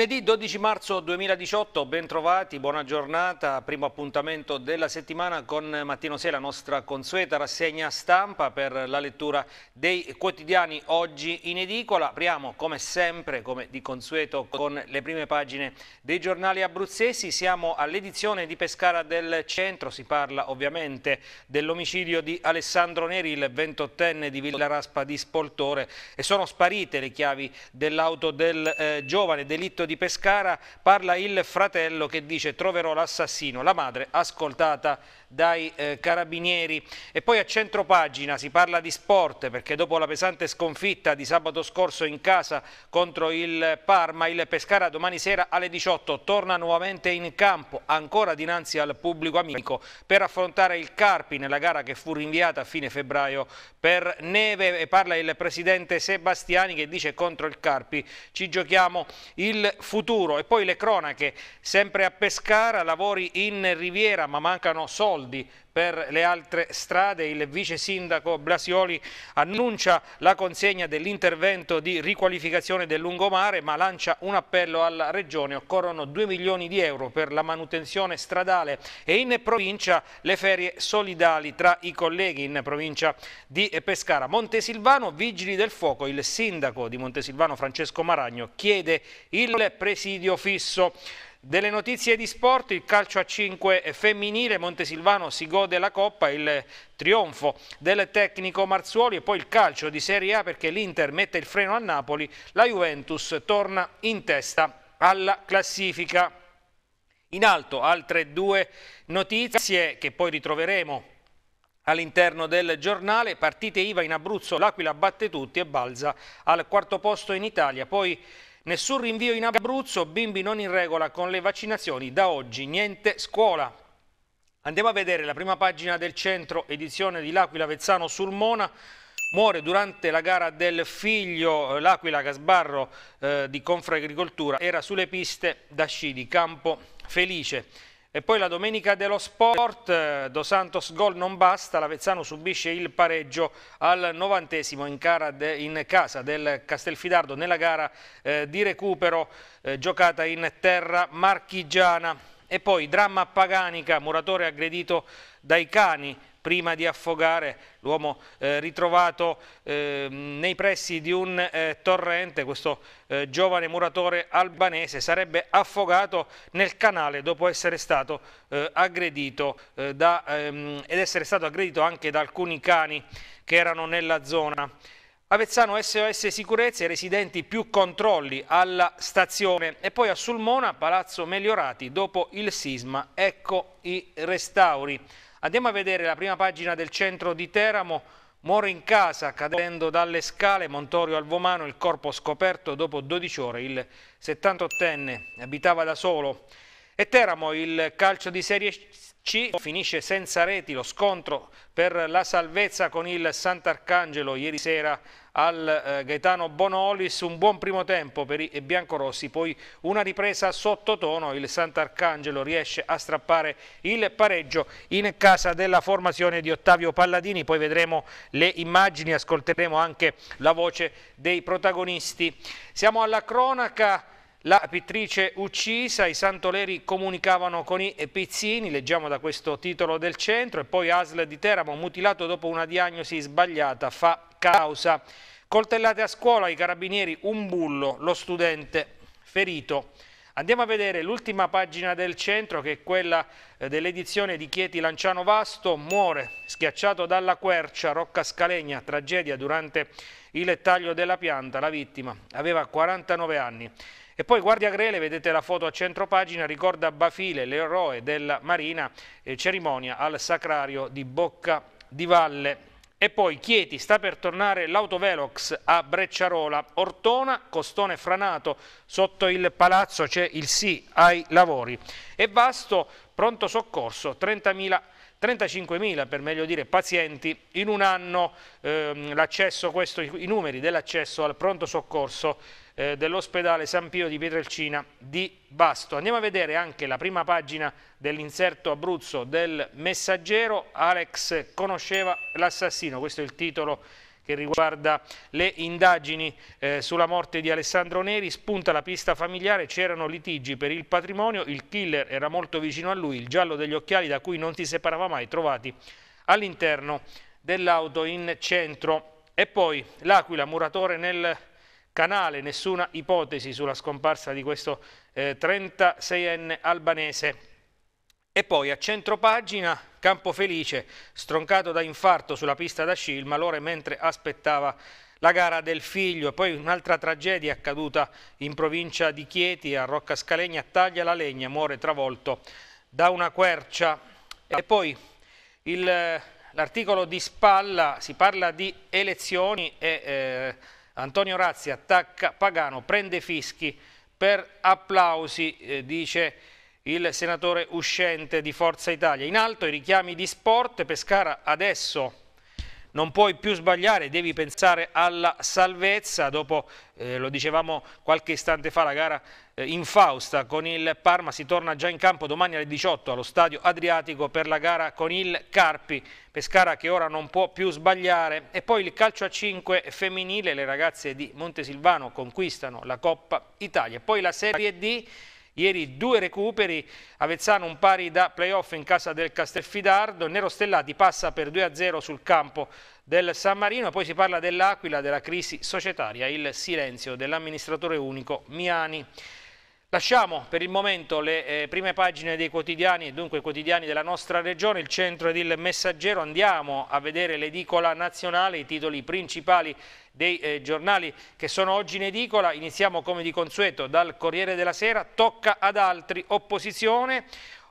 Lunedì 12 marzo 2018, bentrovati, buona giornata, primo appuntamento della settimana con Mattino 6, la nostra consueta rassegna stampa per la lettura dei quotidiani oggi in edicola. Apriamo come sempre, come di consueto, con le prime pagine dei giornali abruzzesi. Siamo all'edizione di Pescara del Centro, si parla ovviamente dell'omicidio di Alessandro Neri, il 28enne di Villa Raspa di Spoltore e sono sparite le chiavi dell'auto del eh, giovane delitto di Pescara parla il fratello che dice troverò l'assassino, la madre ascoltata dai eh, carabinieri. E poi a centro pagina si parla di sport perché dopo la pesante sconfitta di sabato scorso in casa contro il Parma, il Pescara domani sera alle 18 torna nuovamente in campo, ancora dinanzi al pubblico amico, per affrontare il Carpi nella gara che fu rinviata a fine febbraio per neve. E parla il presidente Sebastiani che dice contro il Carpi ci giochiamo il futuro. E poi le cronache, sempre a Pescara, lavori in Riviera ma mancano soldi soldi per le altre strade, il vice sindaco Blasioli annuncia la consegna dell'intervento di riqualificazione del lungomare ma lancia un appello alla regione, occorrono 2 milioni di euro per la manutenzione stradale e in provincia le ferie solidali tra i colleghi in provincia di Pescara. Montesilvano, vigili del fuoco, il sindaco di Montesilvano Francesco Maragno chiede il presidio fisso. Delle notizie di sport, il calcio a 5 femminile, Montesilvano si gode la Coppa, il trionfo del tecnico Marzuoli e poi il calcio di Serie A perché l'Inter mette il freno a Napoli, la Juventus torna in testa alla classifica. In alto altre due notizie che poi ritroveremo all'interno del giornale. Partite IVA in Abruzzo, l'Aquila batte tutti e balza al quarto posto in Italia. Poi Nessun rinvio in Abruzzo, bimbi non in regola con le vaccinazioni, da oggi niente scuola. Andiamo a vedere la prima pagina del centro, edizione di L'Aquila Vezzano sul Mona. Muore durante la gara del figlio eh, L'Aquila Gasbarro eh, di Confra Agricoltura. Era sulle piste da sci di Campo Felice. E poi la domenica dello sport, eh, Dos Santos gol non basta, l'Avezzano subisce il pareggio al novantesimo in, de, in casa del Castelfidardo nella gara eh, di recupero eh, giocata in terra marchigiana. E poi dramma paganica, muratore aggredito dai cani, prima di affogare l'uomo eh, ritrovato eh, nei pressi di un eh, torrente, questo eh, giovane muratore albanese sarebbe affogato nel canale dopo essere stato eh, aggredito eh, da, ehm, ed essere stato aggredito anche da alcuni cani che erano nella zona. Avezzano SOS Sicurezza e residenti più controlli alla stazione e poi a Sulmona Palazzo Meliorati dopo il sisma ecco i restauri. Andiamo a vedere la prima pagina del centro di Teramo. Muore in casa, cadendo dalle scale, Montorio Alvomano, il corpo scoperto dopo 12 ore. Il 78enne abitava da solo. E Teramo, il calcio di Serie C finisce senza reti lo scontro per la salvezza con il Sant'Arcangelo ieri sera al eh, Gaetano Bonolis, un buon primo tempo per i biancorossi, poi una ripresa sottotono, il Sant'Arcangelo riesce a strappare il pareggio in casa della formazione di Ottavio Palladini, poi vedremo le immagini, ascolteremo anche la voce dei protagonisti. Siamo alla cronaca la pittrice uccisa, i santoleri comunicavano con i pizzini, leggiamo da questo titolo del centro, e poi Asle di Teramo, mutilato dopo una diagnosi sbagliata, fa causa. Coltellate a scuola, i carabinieri, un bullo, lo studente ferito. Andiamo a vedere l'ultima pagina del centro che è quella eh, dell'edizione di Chieti Lanciano Vasto, muore schiacciato dalla quercia, Rocca Scalegna, tragedia durante il taglio della pianta, la vittima aveva 49 anni. E poi Guardia Grele, vedete la foto a centro pagina, ricorda Bafile, l'eroe della Marina, eh, cerimonia al sacrario di Bocca di Valle. E poi Chieti sta per tornare l'autovelox a Brecciarola, Ortona, Costone Franato, sotto il palazzo c'è il sì ai lavori e Vasto pronto soccorso 30.000 euro 35.000 per meglio dire pazienti in un anno, ehm, questo, i numeri dell'accesso al pronto soccorso eh, dell'ospedale San Pio di Pietrelcina di Basto. Andiamo a vedere anche la prima pagina dell'inserto Abruzzo del messaggero, Alex conosceva l'assassino, questo è il titolo che riguarda le indagini eh, sulla morte di Alessandro Neri, spunta la pista familiare, c'erano litigi per il patrimonio, il killer era molto vicino a lui, il giallo degli occhiali da cui non si separava mai, trovati all'interno dell'auto in centro. E poi l'Aquila, muratore nel canale, nessuna ipotesi sulla scomparsa di questo eh, 36enne albanese. E poi a centro pagina, campo felice, stroncato da infarto sulla pista da sci, il malore mentre aspettava la gara del figlio. E Poi un'altra tragedia accaduta in provincia di Chieti, a Rocca Scalegna, taglia la legna, muore travolto da una quercia. E poi l'articolo di Spalla, si parla di elezioni e eh, Antonio Razzi attacca Pagano, prende fischi per applausi, eh, dice il senatore uscente di Forza Italia. In alto i richiami di sport, Pescara adesso non puoi più sbagliare, devi pensare alla salvezza. Dopo, eh, lo dicevamo qualche istante fa, la gara eh, in Fausta con il Parma si torna già in campo domani alle 18 allo stadio Adriatico per la gara con il Carpi. Pescara che ora non può più sbagliare. E poi il calcio a 5 femminile, le ragazze di Montesilvano conquistano la Coppa Italia. Poi la Serie D Ieri due recuperi, Avezzano un pari da playoff in casa del Castelfidardo, Nero Stellati passa per 2-0 sul campo del San Marino, poi si parla dell'Aquila, della crisi societaria, il silenzio dell'amministratore unico Miani. Lasciamo per il momento le eh, prime pagine dei quotidiani, e dunque i quotidiani della nostra regione, il centro ed il messaggero, andiamo a vedere l'edicola nazionale, i titoli principali dei eh, giornali che sono oggi in edicola, iniziamo come di consueto dal Corriere della Sera, tocca ad altri, opposizione,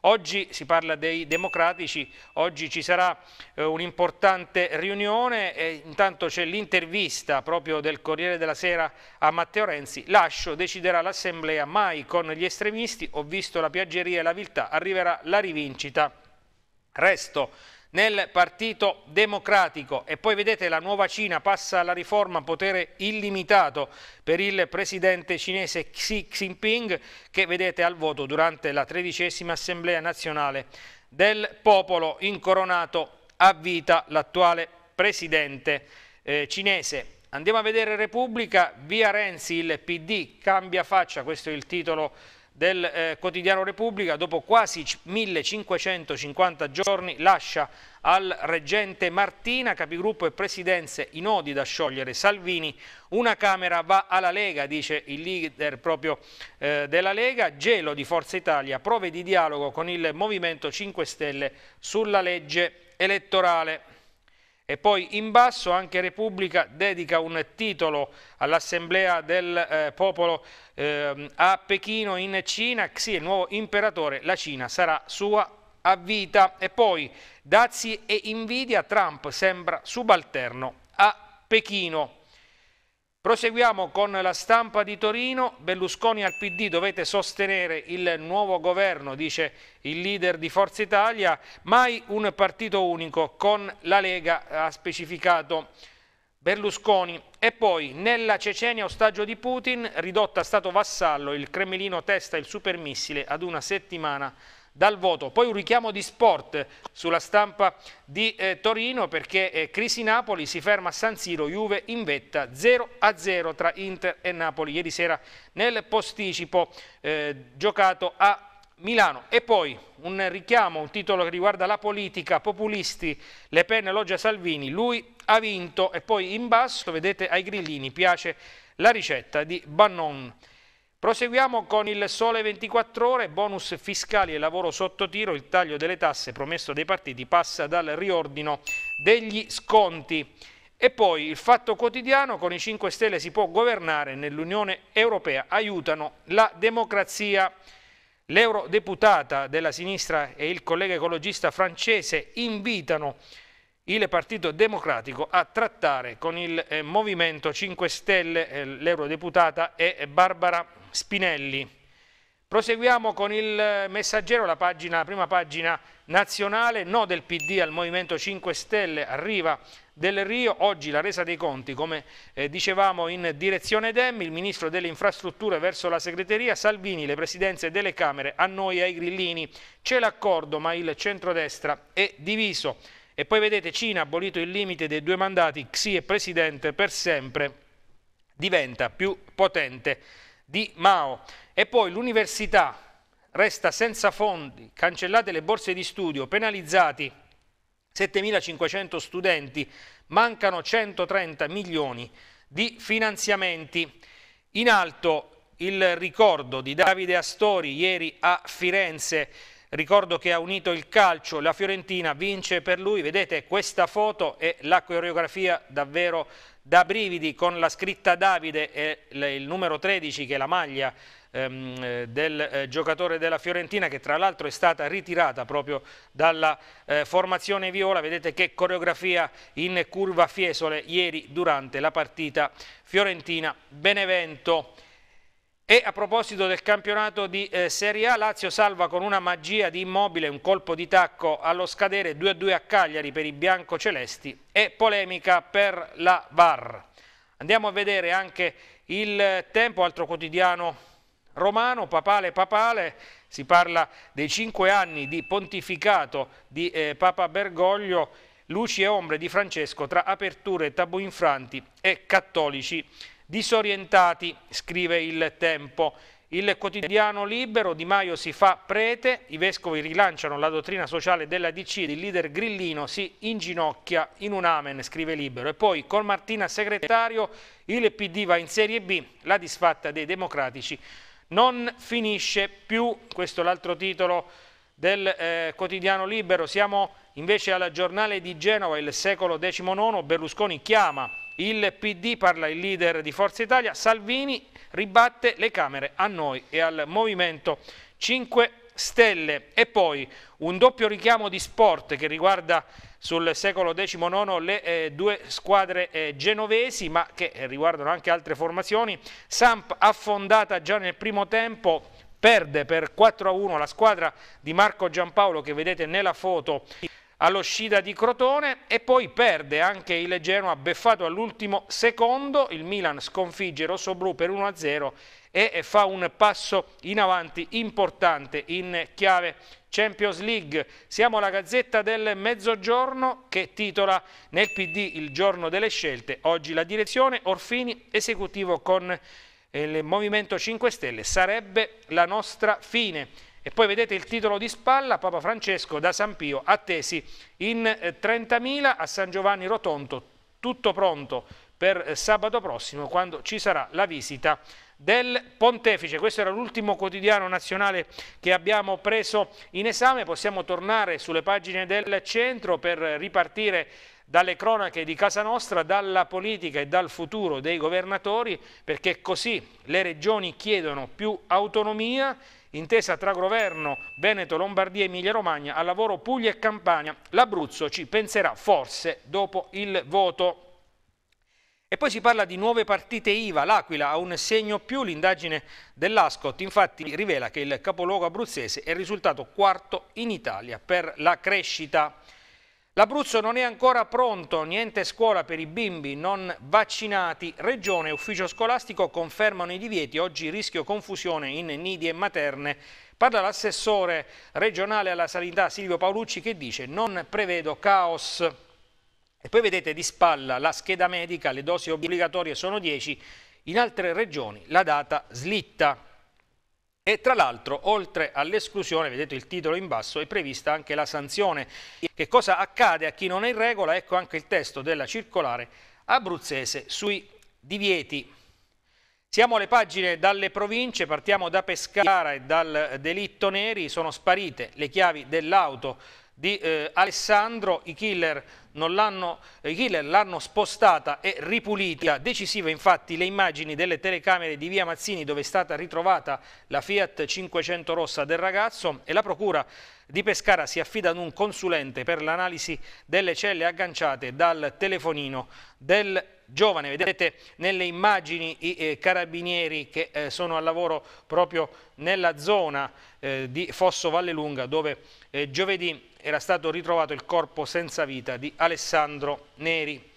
Oggi si parla dei democratici, oggi ci sarà eh, un'importante riunione e intanto c'è l'intervista proprio del Corriere della Sera a Matteo Renzi. Lascio, deciderà l'Assemblea, mai con gli estremisti, ho visto la piaggeria e la viltà, arriverà la rivincita. Resto nel Partito Democratico e poi vedete la nuova Cina passa alla riforma potere illimitato per il presidente cinese Xi Jinping che vedete al voto durante la tredicesima assemblea nazionale del popolo incoronato a vita l'attuale presidente eh, cinese. Andiamo a vedere Repubblica, via Renzi il PD cambia faccia, questo è il titolo del eh, quotidiano Repubblica, dopo quasi 1550 giorni, lascia al reggente Martina, capigruppo e presidenze i nodi da sciogliere. Salvini, una Camera va alla Lega, dice il leader proprio eh, della Lega, gelo di Forza Italia, prove di dialogo con il Movimento 5 Stelle sulla legge elettorale. E poi in basso anche Repubblica dedica un titolo all'assemblea del eh, popolo eh, a Pechino in Cina, Xi è il nuovo imperatore, la Cina sarà sua a vita. E poi dazi e invidia, Trump sembra subalterno a Pechino. Proseguiamo con la stampa di Torino, Berlusconi al PD dovete sostenere il nuovo governo, dice il leader di Forza Italia, mai un partito unico con la Lega, ha specificato Berlusconi. E poi nella Cecenia ostaggio di Putin, ridotta a stato vassallo, il Cremlino testa il supermissile ad una settimana dal voto. Poi un richiamo di sport sulla stampa di eh, Torino perché eh, Crisi Napoli si ferma a San Siro, Juve in vetta 0-0 tra Inter e Napoli. Ieri sera nel posticipo eh, giocato a Milano. E poi un richiamo, un titolo che riguarda la politica, populisti, Le Pen elogia Salvini, lui ha vinto e poi in basso vedete ai grillini piace la ricetta di Bannon. Proseguiamo con il sole 24 ore, bonus fiscali e lavoro sottotiro, il taglio delle tasse promesso dai partiti passa dal riordino degli sconti. E poi il fatto quotidiano, con i 5 Stelle si può governare nell'Unione Europea, aiutano la democrazia. L'eurodeputata della sinistra e il collega ecologista francese invitano il Partito Democratico a trattare con il eh, Movimento 5 Stelle, eh, l'eurodeputata e Barbara Spinelli. Proseguiamo con il eh, messaggero, la, pagina, la prima pagina nazionale, no del PD al Movimento 5 Stelle, arriva del Rio, oggi la resa dei conti, come eh, dicevamo in direzione Demmi, il Ministro delle Infrastrutture verso la Segreteria, Salvini, le Presidenze delle Camere, a noi ai grillini, c'è l'accordo ma il centrodestra è diviso. E poi vedete Cina ha abolito il limite dei due mandati, Xi è presidente per sempre, diventa più potente di Mao. E poi l'università resta senza fondi, cancellate le borse di studio, penalizzati 7.500 studenti, mancano 130 milioni di finanziamenti. In alto il ricordo di Davide Astori ieri a Firenze Ricordo che ha unito il calcio, la Fiorentina vince per lui, vedete questa foto e la coreografia davvero da brividi con la scritta Davide e il numero 13 che è la maglia ehm, eh, del eh, giocatore della Fiorentina che tra l'altro è stata ritirata proprio dalla eh, formazione viola, vedete che coreografia in curva Fiesole ieri durante la partita Fiorentina-Benevento. E a proposito del campionato di eh, Serie A, Lazio salva con una magia di immobile un colpo di tacco allo scadere 2-2 a Cagliari per i biancocelesti e polemica per la VAR. Andiamo a vedere anche il tempo, altro quotidiano romano, papale papale, si parla dei cinque anni di pontificato di eh, Papa Bergoglio, luci e ombre di Francesco tra aperture, tabù infranti e cattolici Disorientati, scrive il Tempo. Il quotidiano libero Di Maio si fa prete, i vescovi rilanciano la dottrina sociale della DC il leader Grillino si inginocchia in un amen, scrive libero. E poi con Martina segretario il PD va in Serie B, la disfatta dei democratici non finisce più, questo è l'altro titolo del eh, quotidiano libero, siamo Invece al giornale di Genova, il secolo XIX, Berlusconi chiama il PD, parla il leader di Forza Italia, Salvini ribatte le Camere a noi e al Movimento 5 Stelle. E poi un doppio richiamo di sport che riguarda sul secolo XIX le eh, due squadre eh, genovesi, ma che eh, riguardano anche altre formazioni. Samp affondata già nel primo tempo, perde per 4-1 a la squadra di Marco Giampaolo che vedete nella foto all'uscita di Crotone e poi perde anche il Genoa beffato all'ultimo secondo, il Milan sconfigge Rossobru per 1-0 e fa un passo in avanti importante in chiave Champions League. Siamo alla Gazzetta del Mezzogiorno che titola nel PD il giorno delle scelte, oggi la direzione Orfini esecutivo con eh, il Movimento 5 Stelle, sarebbe la nostra fine. E poi vedete il titolo di spalla, Papa Francesco da San Pio, attesi in 30.000 eh, a San Giovanni Rotonto, tutto pronto per eh, sabato prossimo quando ci sarà la visita del Pontefice. Questo era l'ultimo quotidiano nazionale che abbiamo preso in esame, possiamo tornare sulle pagine del centro per ripartire dalle cronache di casa nostra, dalla politica e dal futuro dei governatori, perché così le regioni chiedono più autonomia Intesa tra governo Veneto, Lombardia, Emilia Romagna, al lavoro Puglia e Campania. L'Abruzzo ci penserà forse dopo il voto. E poi si parla di nuove partite IVA, l'Aquila ha un segno più, l'indagine dell'Ascot infatti rivela che il capoluogo abruzzese è risultato quarto in Italia per la crescita. L'Abruzzo non è ancora pronto, niente scuola per i bimbi non vaccinati. Regione e ufficio scolastico confermano i divieti, oggi rischio confusione in nidi e materne. Parla l'assessore regionale alla sanità Silvio Paolucci che dice non prevedo caos. E poi vedete di spalla la scheda medica, le dosi obbligatorie sono 10, in altre regioni la data slitta. E tra l'altro, oltre all'esclusione, vedete il titolo in basso, è prevista anche la sanzione. Che cosa accade a chi non è in regola? Ecco anche il testo della circolare abruzzese sui divieti. Siamo alle pagine dalle province, partiamo da Pescara e dal delitto Neri, sono sparite le chiavi dell'auto di eh, Alessandro, eh, i killer l'hanno spostata e ripulita, decisive infatti le immagini delle telecamere di via Mazzini dove è stata ritrovata la Fiat 500 rossa del ragazzo e la procura di Pescara si affida ad un consulente per l'analisi delle celle agganciate dal telefonino del giovane. Vedete nelle immagini i eh, carabinieri che eh, sono al lavoro proprio nella zona eh, di Fosso Vallelunga dove eh, giovedì era stato ritrovato il corpo senza vita di Alessandro Neri.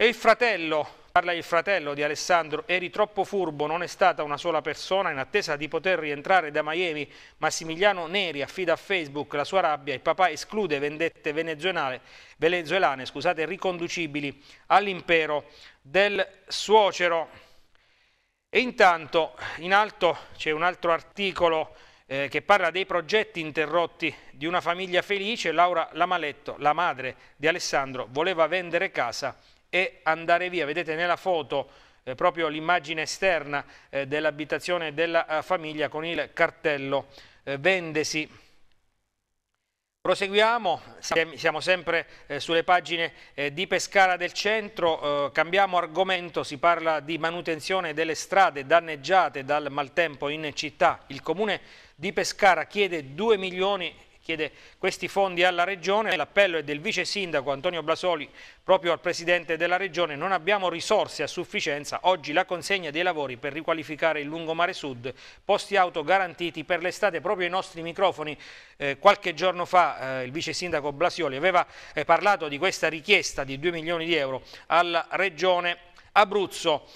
E il fratello Parla il fratello di Alessandro, eri troppo furbo, non è stata una sola persona in attesa di poter rientrare da Miami. Massimiliano Neri affida a Facebook la sua rabbia, il papà esclude vendette venezuelane, venezuelane scusate, riconducibili all'impero del suocero. E intanto in alto c'è un altro articolo eh, che parla dei progetti interrotti di una famiglia felice. Laura Lamaletto, la madre di Alessandro, voleva vendere casa e andare via. Vedete nella foto eh, proprio l'immagine esterna eh, dell'abitazione della eh, famiglia con il cartello eh, vendesi. Proseguiamo, siamo sempre eh, sulle pagine eh, di Pescara del centro, cambiamo argomento, si parla di manutenzione delle strade danneggiate dal maltempo in città. Il comune di Pescara chiede 2 milioni chiede questi fondi alla Regione. L'appello è del Vice Sindaco Antonio Blasoli proprio al Presidente della Regione. Non abbiamo risorse a sufficienza. Oggi la consegna dei lavori per riqualificare il lungomare sud, posti auto garantiti per l'estate. Proprio i nostri microfoni eh, qualche giorno fa eh, il Vice Sindaco Blasioli aveva eh, parlato di questa richiesta di 2 milioni di euro alla Regione Abruzzo.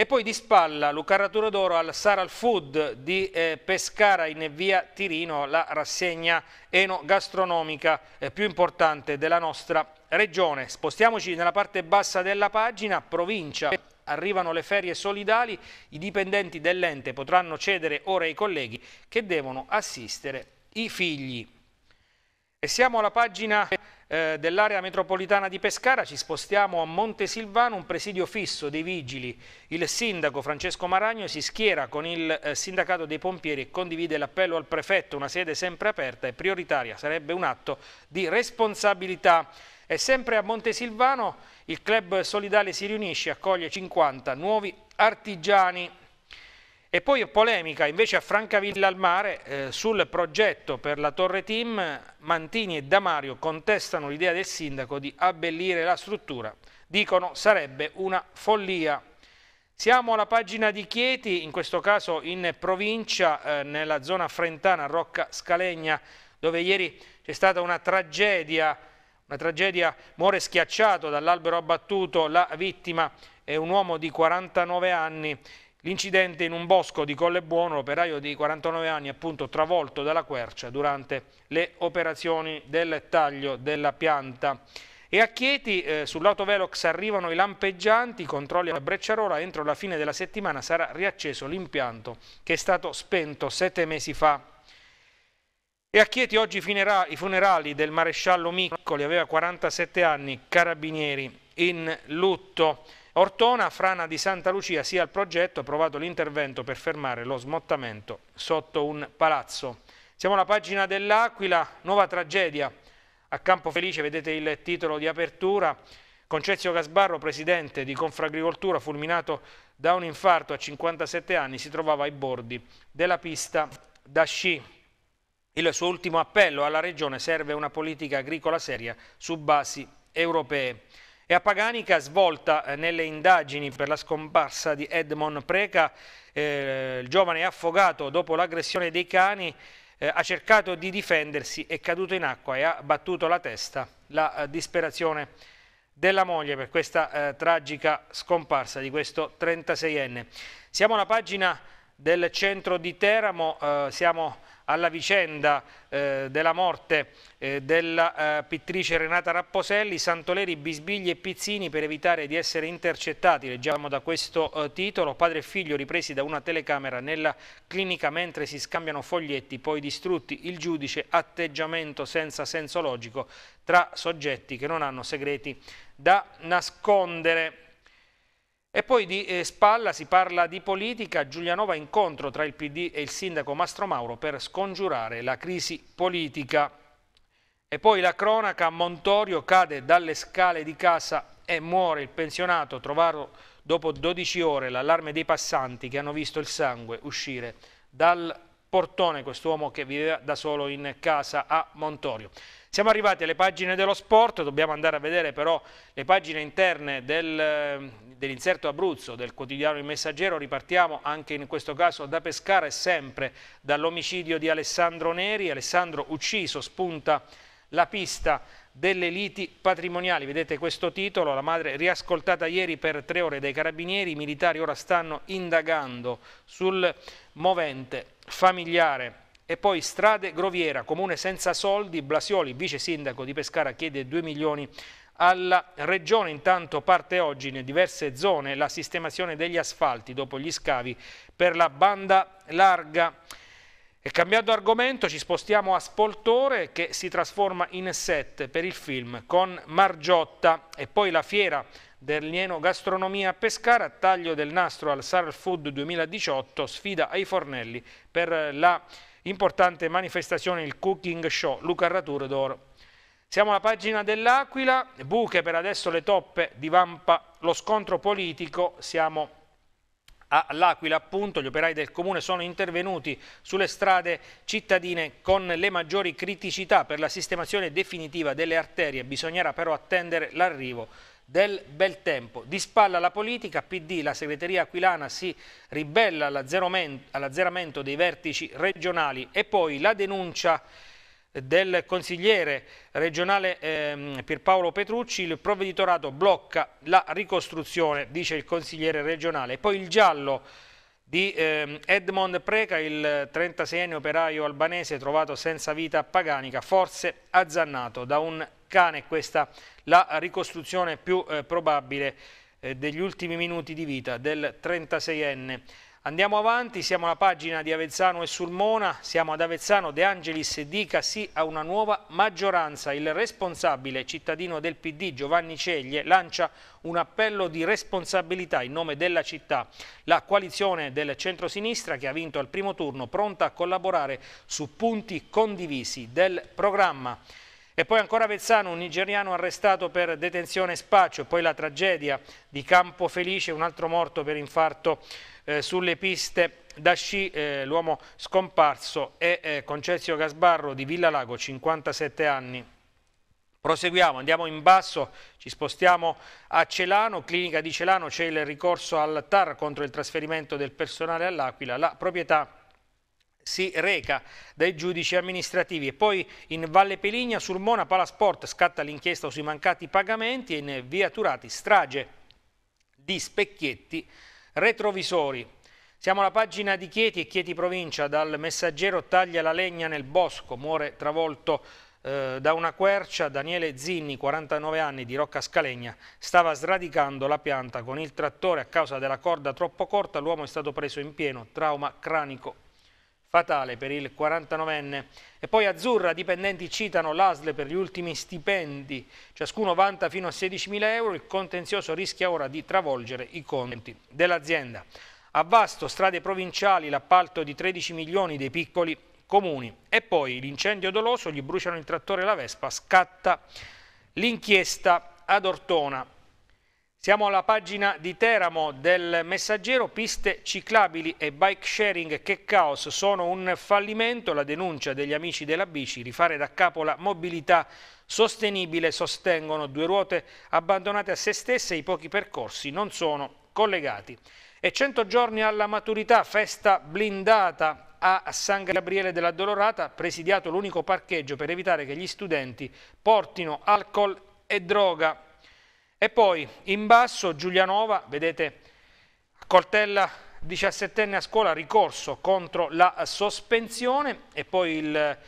E poi di spalla Lucarratura d'Oro al Saral Food di eh, Pescara in via Tirino, la rassegna enogastronomica eh, più importante della nostra regione. Spostiamoci nella parte bassa della pagina, provincia. Arrivano le ferie solidali, i dipendenti dell'ente potranno cedere ora ai colleghi che devono assistere i figli. E siamo alla pagina eh, dell'area metropolitana di Pescara, ci spostiamo a Montesilvano, un presidio fisso dei vigili. Il sindaco Francesco Maragno si schiera con il eh, sindacato dei pompieri e condivide l'appello al prefetto, una sede sempre aperta e prioritaria, sarebbe un atto di responsabilità. E sempre a Montesilvano il club solidale si riunisce, e accoglie 50 nuovi artigiani. E poi polemica invece a Francavilla al Mare eh, sul progetto per la Torre Team. Mantini e Damario contestano l'idea del sindaco di abbellire la struttura. Dicono sarebbe una follia. Siamo alla pagina di Chieti, in questo caso in provincia, eh, nella zona frentana, Rocca Scalegna, dove ieri c'è stata una tragedia, una tragedia, muore schiacciato dall'albero abbattuto, la vittima è un uomo di 49 anni L'incidente in un bosco di Collebuono, l'operaio di 49 anni appunto travolto dalla quercia durante le operazioni del taglio della pianta. E a Chieti eh, sull'autovelox arrivano i lampeggianti, i controlli a Brecciarola, entro la fine della settimana sarà riacceso l'impianto che è stato spento sette mesi fa. E a Chieti oggi finirà i funerali del maresciallo Miccoli, aveva 47 anni, carabinieri in lutto. Ortona, frana di Santa Lucia, sia al progetto, ha provato l'intervento per fermare lo smottamento sotto un palazzo. Siamo alla pagina dell'Aquila, nuova tragedia. A Campo Felice vedete il titolo di apertura. Concezio Gasbarro, presidente di Confragricoltura, fulminato da un infarto a 57 anni, si trovava ai bordi della pista da sci. Il suo ultimo appello alla Regione serve una politica agricola seria su basi europee. E a Paganica, svolta eh, nelle indagini per la scomparsa di Edmond Preca, eh, il giovane affogato dopo l'aggressione dei cani, eh, ha cercato di difendersi, è caduto in acqua e ha battuto la testa. La eh, disperazione della moglie per questa eh, tragica scomparsa di questo 36enne. Siamo alla pagina del centro di Teramo, eh, siamo alla vicenda eh, della morte eh, della eh, pittrice Renata Rapposelli, Santoleri, Bisbigli e Pizzini per evitare di essere intercettati, leggiamo da questo eh, titolo, padre e figlio ripresi da una telecamera nella clinica mentre si scambiano foglietti poi distrutti, il giudice atteggiamento senza senso logico tra soggetti che non hanno segreti da nascondere. E poi di eh, Spalla si parla di politica, Giulianova incontro tra il PD e il sindaco Mastro Mauro per scongiurare la crisi politica. E poi la cronaca, Montorio cade dalle scale di casa e muore il pensionato trovato dopo 12 ore, l'allarme dei passanti che hanno visto il sangue uscire dal portone, quest'uomo che viveva da solo in casa a Montorio. Siamo arrivati alle pagine dello sport, dobbiamo andare a vedere però le pagine interne del, ehm, dell'inserto Abruzzo, del quotidiano Il Messaggero, ripartiamo anche in questo caso da Pescara e sempre dall'omicidio di Alessandro Neri, Alessandro ucciso, spunta la pista delle liti patrimoniali. Vedete questo titolo, la madre riascoltata ieri per tre ore dai carabinieri, i militari ora stanno indagando sul movente familiare. E poi strade Groviera, comune senza soldi, Blasioli, vice sindaco di Pescara, chiede 2 milioni alla regione. Intanto parte oggi in diverse zone la sistemazione degli asfalti dopo gli scavi per la banda larga. E cambiando argomento ci spostiamo a Spoltore che si trasforma in set per il film con Margiotta e poi la fiera del Nieno Gastronomia a Pescara, taglio del nastro al Sar Food 2018, sfida ai fornelli per la importante manifestazione, il Cooking Show, Luca Raturo d'Oro. Siamo alla pagina dell'Aquila, buche per adesso le toppe di Vampa, lo scontro politico, siamo all'Aquila appunto, gli operai del comune sono intervenuti sulle strade cittadine con le maggiori criticità per la sistemazione definitiva delle arterie, bisognerà però attendere l'arrivo del bel tempo. Di spalla la politica, PD, la segreteria aquilana si ribella all'azzeramento dei vertici regionali e poi la denuncia del consigliere regionale ehm, Pierpaolo Petrucci, il provveditorato blocca la ricostruzione, dice il consigliere regionale. E poi il giallo di ehm, Edmond Preca, il 36enne operaio albanese trovato senza vita a Paganica, forse azzannato da un cane, questa la ricostruzione più eh, probabile eh, degli ultimi minuti di vita del 36enne. Andiamo avanti, siamo alla pagina di Avezzano e Sulmona, siamo ad Avezzano, De Angelis dica sì a una nuova maggioranza. Il responsabile cittadino del PD Giovanni Ceglie lancia un appello di responsabilità in nome della città. La coalizione del centrosinistra che ha vinto al primo turno pronta a collaborare su punti condivisi del programma. E poi ancora Vezzano, un nigeriano arrestato per detenzione e spaccio, poi la tragedia di Campo Felice, un altro morto per infarto eh, sulle piste da sci, eh, l'uomo scomparso è eh, Concezio Gasbarro di Villa Lago, 57 anni. Proseguiamo, andiamo in basso, ci spostiamo a Celano, clinica di Celano, c'è il ricorso al TAR contro il trasferimento del personale all'Aquila, la proprietà si reca dai giudici amministrativi e poi in Valle Peligna sul Mona Palasport scatta l'inchiesta sui mancati pagamenti e in Via Turati strage di specchietti retrovisori. Siamo alla pagina di Chieti e Chieti provincia, dal messaggero taglia la legna nel bosco, muore travolto eh, da una quercia, Daniele Zinni, 49 anni, di Rocca Scalegna, stava sradicando la pianta con il trattore a causa della corda troppo corta, l'uomo è stato preso in pieno, trauma cranico fatale per il 49enne. E poi Azzurra, dipendenti citano l'ASL per gli ultimi stipendi, ciascuno vanta fino a 16.000 euro, il contenzioso rischia ora di travolgere i conti dell'azienda. A Vasto, strade provinciali, l'appalto di 13 milioni dei piccoli comuni. E poi l'incendio doloso, gli bruciano il trattore e la Vespa, scatta l'inchiesta ad Ortona. Siamo alla pagina di Teramo del Messaggero, piste ciclabili e bike sharing che caos sono un fallimento, la denuncia degli amici della bici, rifare da capo la mobilità sostenibile, sostengono due ruote abbandonate a se stesse, i pochi percorsi non sono collegati. E 100 giorni alla maturità, festa blindata a San Gabriele della Dolorata, presidiato l'unico parcheggio per evitare che gli studenti portino alcol e droga e poi in basso Giulianova, vedete, coltella 17enne a scuola, ricorso contro la sospensione e poi il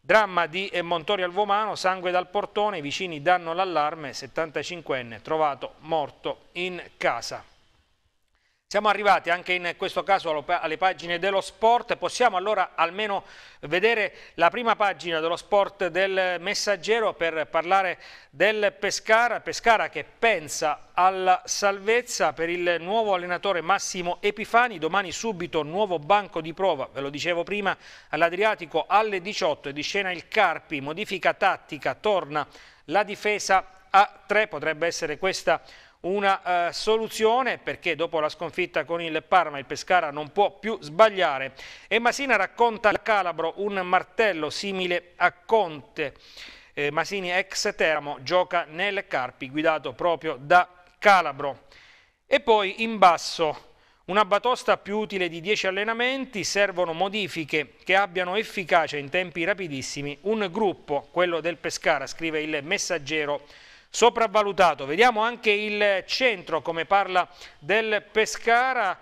dramma di Montori al Vomano, sangue dal portone, i vicini danno l'allarme, 75enne trovato morto in casa. Siamo arrivati anche in questo caso alle pagine dello sport, possiamo allora almeno vedere la prima pagina dello sport del Messaggero per parlare del Pescara, Pescara che pensa alla salvezza per il nuovo allenatore Massimo Epifani, domani subito nuovo banco di prova, ve lo dicevo prima, all'Adriatico alle 18 di scena il Carpi, modifica tattica, torna la difesa a 3, potrebbe essere questa una eh, soluzione perché dopo la sconfitta con il Parma il Pescara non può più sbagliare e Masina racconta al Calabro un martello simile a Conte eh, Masini ex Teramo gioca nel Carpi guidato proprio da Calabro e poi in basso una batosta più utile di 10 allenamenti, servono modifiche che abbiano efficacia in tempi rapidissimi. Un gruppo, quello del Pescara, scrive il messaggero sopravvalutato. Vediamo anche il centro come parla del Pescara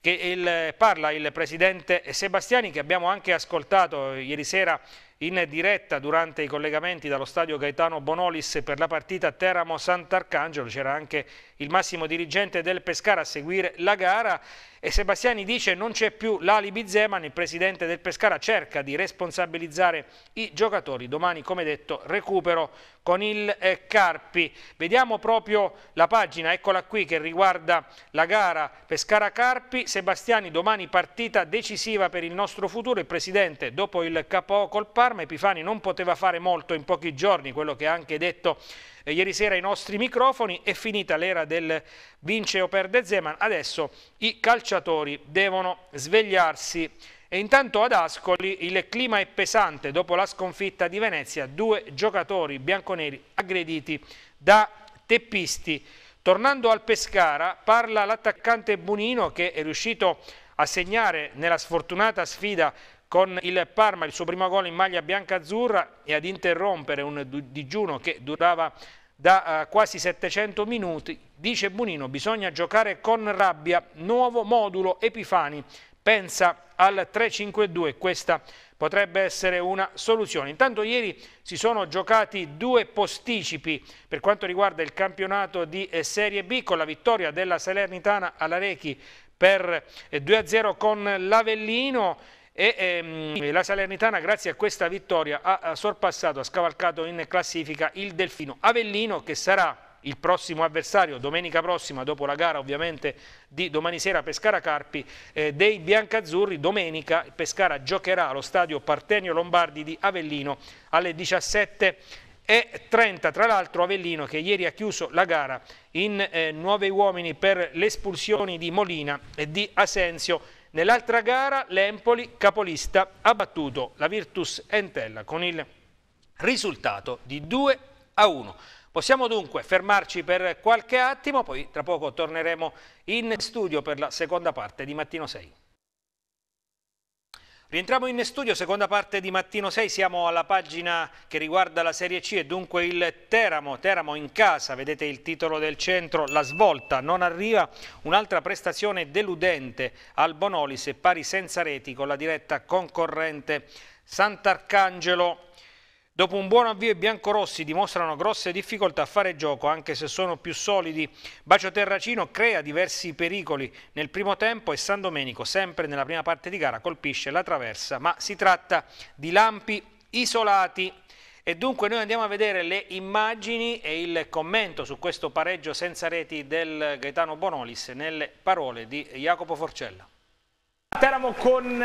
che il, parla il presidente Sebastiani che abbiamo anche ascoltato ieri sera in diretta durante i collegamenti dallo stadio Gaetano Bonolis per la partita Teramo-Sant'Arcangelo, c'era anche il massimo dirigente del Pescara a seguire la gara e Sebastiani dice non c'è più l'alibi Zeman, il presidente del Pescara cerca di responsabilizzare i giocatori, domani come detto recupero con il eh, Carpi. Vediamo proprio la pagina, eccola qui, che riguarda la gara Pescara-Carpi. Sebastiani, domani partita decisiva per il nostro futuro. Il presidente, dopo il capo col Parma, Epifani non poteva fare molto in pochi giorni, quello che ha anche detto eh, ieri sera ai nostri microfoni, è finita l'era del vince o perde Zeman, adesso i calciatori devono svegliarsi. E intanto ad Ascoli il clima è pesante dopo la sconfitta di Venezia, due giocatori bianconeri aggrediti da teppisti. Tornando al Pescara, parla l'attaccante Bunino che è riuscito a segnare nella sfortunata sfida con il Parma, il suo primo gol in maglia bianca-azzurra e ad interrompere un digiuno che durava da eh, quasi 700 minuti, dice Bonino, bisogna giocare con rabbia, nuovo modulo Epifani, pensa al 3-5-2, questa potrebbe essere una soluzione. Intanto ieri si sono giocati due posticipi per quanto riguarda il campionato di eh, Serie B con la vittoria della Salernitana alla Rechi per 2-0 eh, con l'Avellino e, ehm, la Salernitana grazie a questa vittoria ha sorpassato, ha scavalcato in classifica il Delfino Avellino che sarà il prossimo avversario domenica prossima dopo la gara ovviamente di domani sera Pescara Carpi eh, dei biancazzurri domenica Pescara giocherà allo stadio Partenio Lombardi di Avellino alle 17 e 30 tra l'altro Avellino che ieri ha chiuso la gara in eh, 9 uomini per le espulsioni di Molina e di Asensio Nell'altra gara l'Empoli capolista ha battuto la Virtus Entella con il risultato di 2 a 1. Possiamo dunque fermarci per qualche attimo, poi tra poco torneremo in studio per la seconda parte di Mattino 6. Rientriamo in studio, seconda parte di Mattino 6, siamo alla pagina che riguarda la Serie C e dunque il Teramo, Teramo in casa, vedete il titolo del centro, la svolta, non arriva, un'altra prestazione deludente al Bonolis, pari senza reti con la diretta concorrente Sant'Arcangelo Dopo un buon avvio i biancorossi dimostrano grosse difficoltà a fare gioco, anche se sono più solidi. Bacio Terracino crea diversi pericoli nel primo tempo e San Domenico, sempre nella prima parte di gara, colpisce la traversa, ma si tratta di lampi isolati. E dunque noi andiamo a vedere le immagini e il commento su questo pareggio senza reti del Gaetano Bonolis nelle parole di Jacopo Forcella. Teramo con il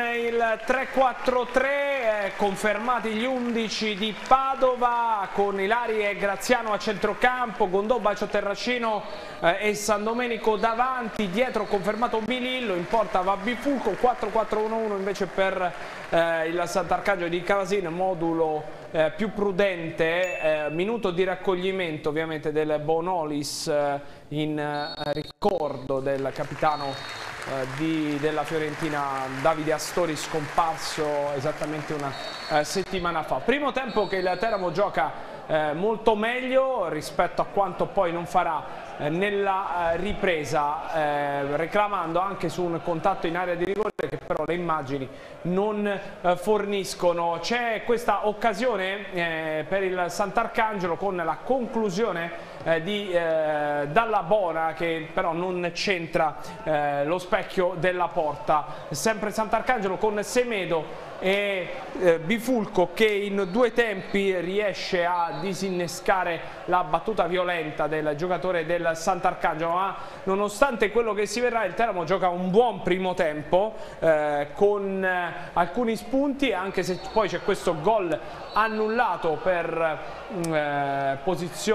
3-4-3, eh, confermati gli 11 di Padova con Ilari e Graziano a centrocampo, Gondò, Bacio Terracino eh, e San Domenico davanti, dietro confermato Milillo, in porta va Bifulco, 4-4-1-1 invece per eh, il Sant'Arcangio di Cavasin, modulo eh, più prudente, eh, minuto di raccoglimento ovviamente del Bonolis eh, in ricordo del capitano eh, di, della Fiorentina Davide Astori scomparso esattamente una eh, settimana fa. Primo tempo che il Teramo gioca eh, molto meglio rispetto a quanto poi non farà eh, nella eh, ripresa, eh, reclamando anche su un contatto in area di rigore che però le immagini non forniscono. C'è questa occasione per il Sant'Arcangelo con la conclusione eh, di eh, Dalla Bona che però non c'entra eh, lo specchio della porta sempre Sant'Arcangelo con Semedo e eh, Bifulco che in due tempi riesce a disinnescare la battuta violenta del giocatore del Sant'Arcangelo ma nonostante quello che si verrà il Teramo gioca un buon primo tempo eh, con eh, alcuni spunti anche se poi c'è questo gol annullato per mm, eh, posizione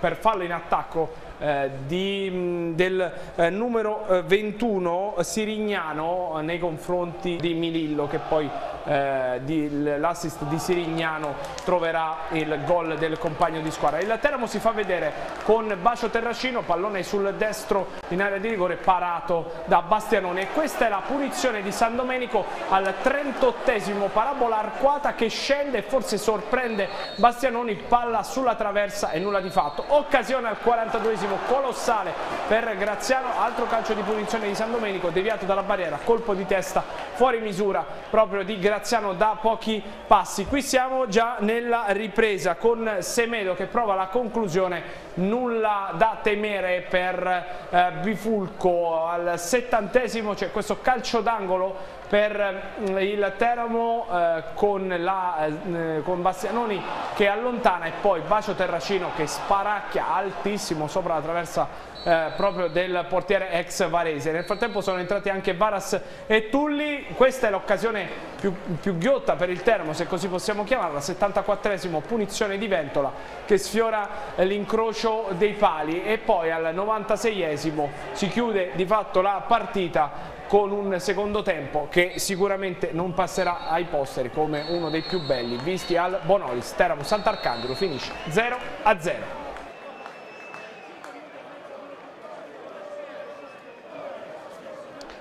per fallo in attacco eh, di, mm, del eh, numero 21 eh, Sirignano nei confronti di Milillo che poi l'assist di Sirignano troverà il gol del compagno di squadra. Il Teramo si fa vedere con Bacio Terracino, pallone sul destro in area di rigore parato da Bastianone e questa è la punizione di San Domenico al 38esimo parabola arcuata che scende e forse sorprende Bastianoni, palla sulla traversa e nulla di fatto. Occasione al 42esimo decisivo colossale per Graziano, altro calcio di punizione di San Domenico, deviato dalla barriera, colpo di testa fuori misura proprio di Graziano da pochi passi. Qui siamo già nella ripresa con Semedo che prova la conclusione nulla da temere per eh, Bifulco al settantesimo c'è questo calcio d'angolo per mm, il Teramo eh, con, la, eh, con, Bastianoni che allontana e poi Bacio Terracino che sparacchia altissimo sopra la traversa eh, proprio del portiere ex Varese. Nel frattempo sono entrati anche Varas e Tulli, questa è l'occasione più, più, ghiotta per il Termo, se così possiamo chiamarla, 74esimo punizione di Ventola che sfiora l'incrocio dei pali e poi al 96esimo si chiude di fatto la partita con un secondo tempo che sicuramente non passerà ai posteri come uno dei più belli visti al Bonolis. Teramo Sant'Arcangelo finisce 0 a 0.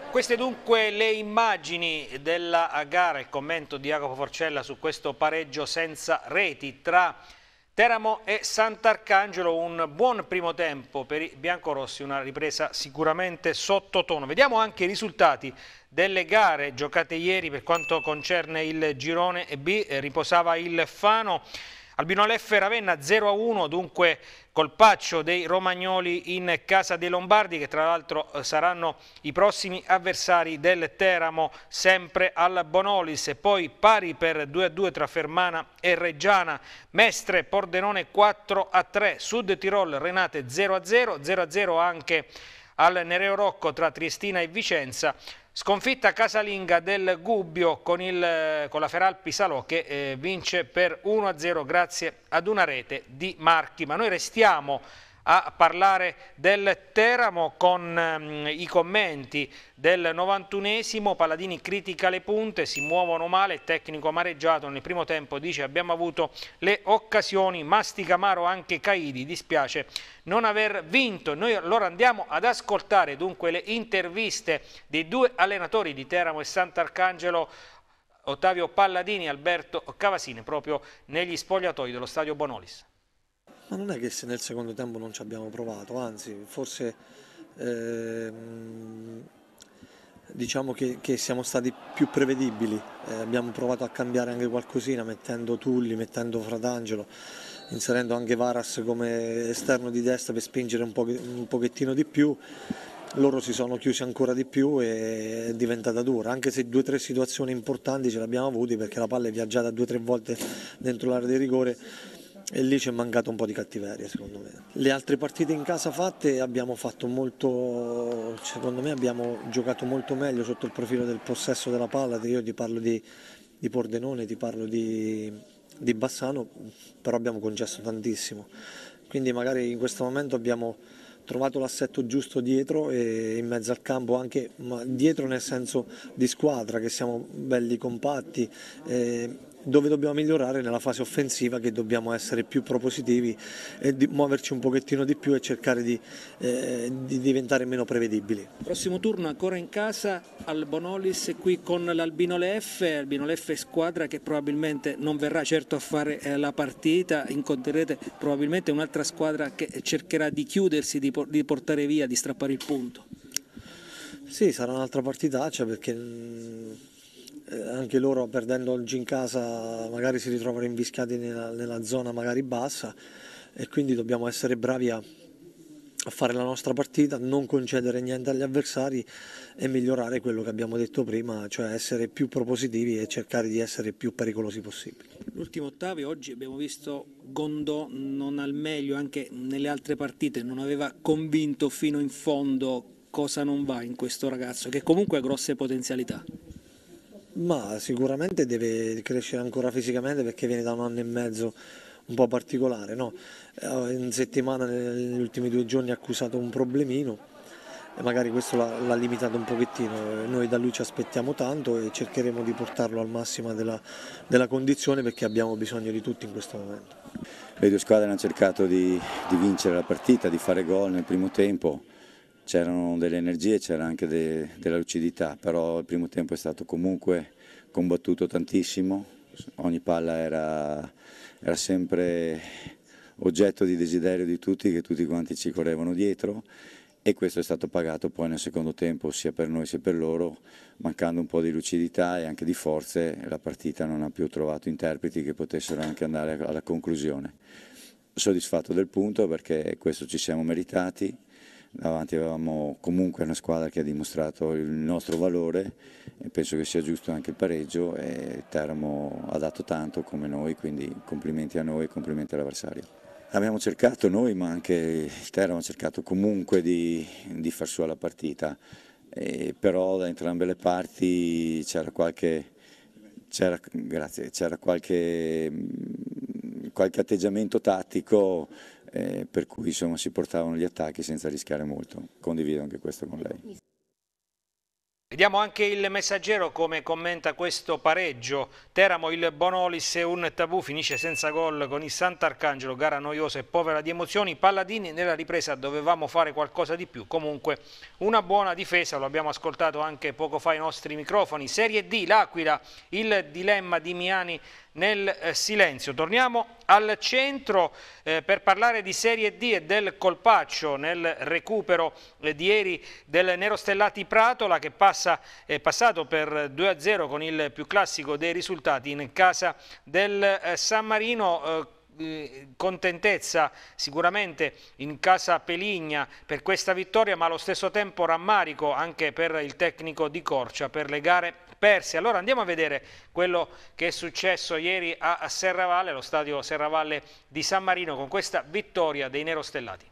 Queste dunque le immagini della gara, il commento di Jacopo Forcella su questo pareggio senza reti tra Teramo e Sant'Arcangelo, un buon primo tempo per i biancorossi, una ripresa sicuramente sottotono. Vediamo anche i risultati delle gare giocate ieri per quanto concerne il girone B, eh, riposava il Fano Albino F Ravenna 0-1, a dunque colpaccio dei romagnoli in casa dei Lombardi che tra l'altro eh, saranno i prossimi avversari del Teramo sempre al Bonolis e poi pari per 2-2 a tra Fermana e Reggiana, Mestre Pordenone 4-3, a Sud Tirol Renate 0-0, a 0-0 a anche al Nereo Rocco tra Triestina e Vicenza, Sconfitta casalinga del Gubbio con, il, con la Feral Pisalò che eh, vince per 1-0 grazie ad una rete di Marchi. Ma noi restiamo a parlare del Teramo con ehm, i commenti del 91esimo, Paladini critica le punte, si muovono male, tecnico amareggiato nel primo tempo dice abbiamo avuto le occasioni, mastica amaro anche Caidi, dispiace non aver vinto, noi allora andiamo ad ascoltare dunque le interviste dei due allenatori di Teramo e Sant'Arcangelo Ottavio Palladini e Alberto Cavasini proprio negli spogliatoi dello stadio Bonolis. Ma non è che se nel secondo tempo non ci abbiamo provato, anzi, forse ehm, diciamo che, che, siamo stati più prevedibili. Eh, abbiamo provato a cambiare anche qualcosina mettendo Tulli, mettendo Fratangelo, inserendo anche Varas come esterno di destra per spingere un, po un pochettino di più loro si sono chiusi ancora di più e è diventata dura, anche se due o tre situazioni importanti ce le abbiamo avute perché la palla è viaggiata due o tre volte dentro l'area di rigore e lì ci è mancato un po' di cattiveria secondo me. Le altre partite in casa fatte abbiamo fatto molto, secondo me abbiamo giocato molto meglio sotto il profilo del possesso della palla, io ti parlo di, di Pordenone, ti parlo di, di Bassano, però abbiamo concesso tantissimo, quindi magari in questo momento abbiamo trovato l'assetto giusto dietro e in mezzo al campo anche, ma dietro nel senso di squadra, che siamo belli compatti. Eh, dove dobbiamo migliorare nella fase offensiva che dobbiamo essere più propositivi e muoverci un pochettino di più e cercare di, eh, di diventare meno prevedibili. Prossimo turno ancora in casa al Bonolis qui con l'Albino Leff, Albino Leff squadra che probabilmente non verrà certo a fare eh, la partita, incontrerete probabilmente un'altra squadra che cercherà di chiudersi, di, por di portare via, di strappare il punto. Sì, sarà un'altra partitaccia perché mm, eh, anche loro perdendo oggi in casa magari si ritrovano invischiati nella, nella, zona magari bassa e quindi dobbiamo essere bravi a, a fare la nostra partita, non concedere niente agli avversari e migliorare quello che abbiamo detto prima, cioè essere più propositivi e cercare di essere più pericolosi possibili. L'ultimo ottavo, oggi abbiamo visto Gondò non al meglio, anche nelle altre partite non aveva convinto fino in fondo cosa non va in questo ragazzo, che comunque ha grosse potenzialità. Ma sicuramente deve crescere ancora fisicamente perché viene da un anno e mezzo un po' particolare. No? Eh, in settimana, negli ultimi due giorni, ha accusato un problemino e magari questo l'ha, limitato un pochettino. Noi da lui ci aspettiamo tanto e cercheremo di portarlo al massimo della, della condizione perché abbiamo bisogno di tutti in questo momento. Le due squadre hanno cercato di, di vincere la partita, di fare gol nel primo tempo c'erano delle energie, c'era anche de, della lucidità, però il primo tempo è stato comunque combattuto tantissimo, ogni palla era, era sempre oggetto di desiderio di tutti, che tutti quanti ci correvano dietro e questo è stato pagato poi nel secondo tempo sia per noi sia per loro, mancando un po' di lucidità e anche di forze, la partita non ha più trovato interpreti che potessero anche andare alla conclusione. Soddisfatto del punto perché questo ci siamo meritati, davanti avevamo comunque una squadra che ha dimostrato il nostro valore e penso che sia giusto anche il pareggio e Teramo ha dato tanto come noi, quindi complimenti a noi e complimenti all'avversario. Abbiamo cercato noi, ma anche il Teramo ha cercato comunque di, di far sua la partita, e però da entrambe le parti c'era qualche, qualche, mm, qualche atteggiamento tattico eh, per cui insomma, si portavano gli attacchi senza rischiare molto. Condivido anche questo con lei. Vediamo anche il messaggero come commenta questo pareggio. Teramo il Bonolis e un tabù finisce senza gol con il Sant'Arcangelo, gara noiosa e povera di emozioni. Palladini nella ripresa dovevamo fare qualcosa di più. Comunque una buona difesa, lo abbiamo ascoltato anche poco fa ai nostri microfoni. Serie D, l'Aquila, il dilemma di Miani nel eh, silenzio. Torniamo al centro eh, per parlare di Serie D e del colpaccio nel recupero eh, di ieri del Nerostellati Pratola che passa, è passato per 2-0 con il più classico dei risultati in casa del eh, San Marino eh, eh, contentezza sicuramente in casa Peligna per questa vittoria ma allo stesso tempo rammarico anche per il tecnico di Corcia per le gare persi. Allora andiamo a vedere quello che è successo ieri a Serravalle, allo stadio Serravalle di San Marino, con questa vittoria dei Nerostellati.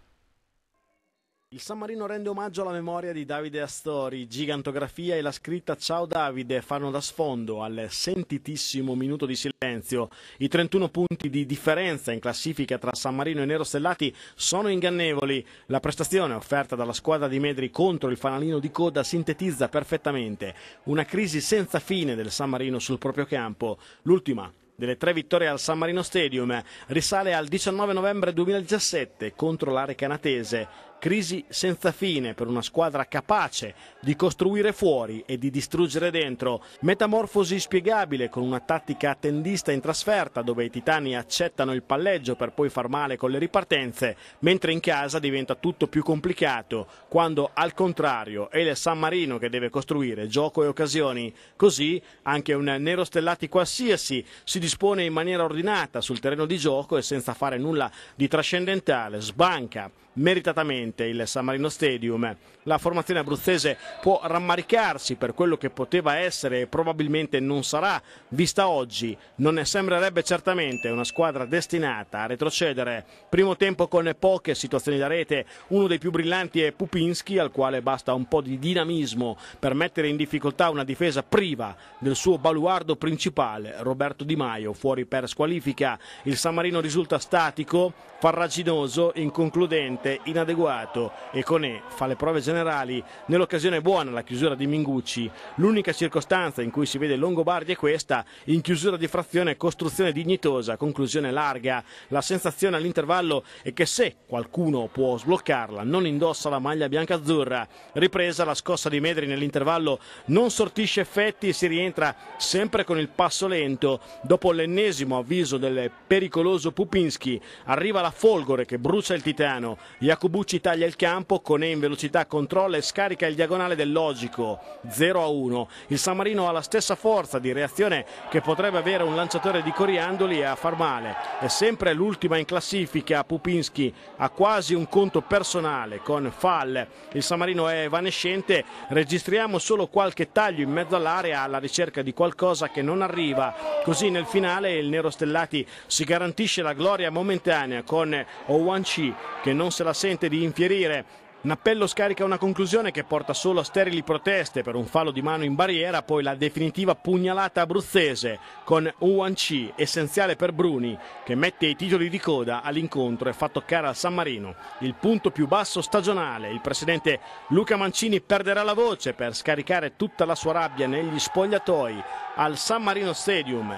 Il San Marino rende omaggio alla memoria di Davide Astori. Gigantografia e la scritta Ciao Davide fanno da sfondo al sentitissimo minuto di silenzio. I 31 punti di differenza in classifica tra San Marino e Nero Stellati sono ingannevoli. La prestazione offerta dalla squadra di Medri contro il fanalino di coda sintetizza perfettamente una crisi senza fine del San Marino sul proprio campo. L'ultima delle tre vittorie al San Marino Stadium risale al 19 novembre 2017 contro l'area Canatese. Crisi senza fine per una squadra capace di costruire fuori e di distruggere dentro. Metamorfosi spiegabile con una tattica attendista in trasferta dove i titani accettano il palleggio per poi far male con le ripartenze, mentre in casa diventa tutto più complicato quando al contrario è il San Marino che deve costruire gioco e occasioni. Così anche un nero stellati qualsiasi si dispone in maniera ordinata sul terreno di gioco e senza fare nulla di trascendentale, sbanca meritatamente il San Marino Stadium. La formazione abruzzese può rammaricarsi per quello che poteva essere e probabilmente non sarà vista oggi. Non ne sembrerebbe certamente una squadra destinata a retrocedere. Primo tempo con poche situazioni da rete, uno dei più brillanti è Pupinski al quale basta un po' di dinamismo per mettere in difficoltà una difesa priva del suo baluardo principale Roberto Di Maio fuori per squalifica. Il San Marino risulta statico, farraginoso, inconcludente totalmente inadeguato e Cone fa le prove generali nell'occasione buona la chiusura di Mingucci l'unica circostanza in cui si vede Longobardi è questa in chiusura di frazione costruzione dignitosa conclusione larga la sensazione all'intervallo è che se qualcuno può sbloccarla non indossa la maglia bianca-azzurra ripresa la scossa di Medri nell'intervallo non sortisce effetti e si rientra sempre con il passo lento dopo l'ennesimo avviso del pericoloso Pupinski arriva la folgore che brucia il titano Jacobucci taglia il campo, Cone in velocità controlla e scarica il diagonale del Logico, 0 a 1. Il San Marino ha la stessa forza di reazione che potrebbe avere un lanciatore di Coriandoli a far male. È sempre l'ultima in classifica, Pupinski ha quasi un conto personale con Fall. Il San Marino è evanescente, registriamo solo qualche taglio in mezzo all'area alla ricerca di qualcosa che non arriva. Così nel finale il Nero Stellati si garantisce la gloria momentanea con Owanci che non se la sente di infierire. Nappello scarica una conclusione che porta solo a sterili proteste per un fallo di mano in barriera, poi la definitiva pugnalata abruzzese con un 1C essenziale per Bruni, che mette i titoli di coda all'incontro e fa toccare al San Marino il punto più basso stagionale. Il presidente Luca Mancini perderà la voce per scaricare tutta la sua rabbia negli spogliatoi al San Marino Stadium.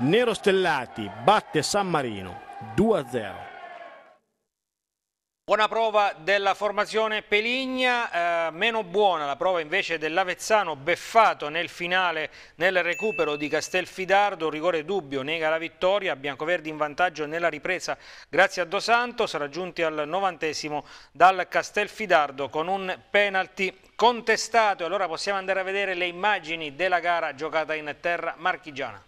Nero Stellati batte San Marino 2-0. Buona prova della formazione Peligna, eh, meno buona la prova invece dell'Avezzano beffato nel finale nel recupero di Castelfidardo, rigore dubbio, nega la vittoria, Biancoverdi in vantaggio nella ripresa grazie a Dos Santos, raggiunti al novantesimo dal Castelfidardo con un penalty contestato. Allora possiamo andare a vedere le immagini della gara giocata in terra marchigiana.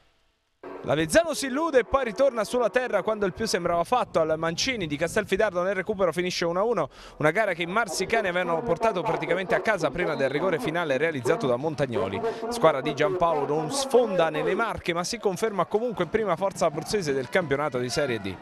L'Avezzano si illude e poi ritorna sulla terra quando il più sembrava fatto al Mancini di Castelfidardo nel recupero finisce 1-1 una gara che i marsicani avevano portato praticamente a casa prima del rigore finale realizzato da Montagnoli squadra di Giampaolo non sfonda nelle marche ma si conferma comunque prima forza abruzzese del campionato di Serie D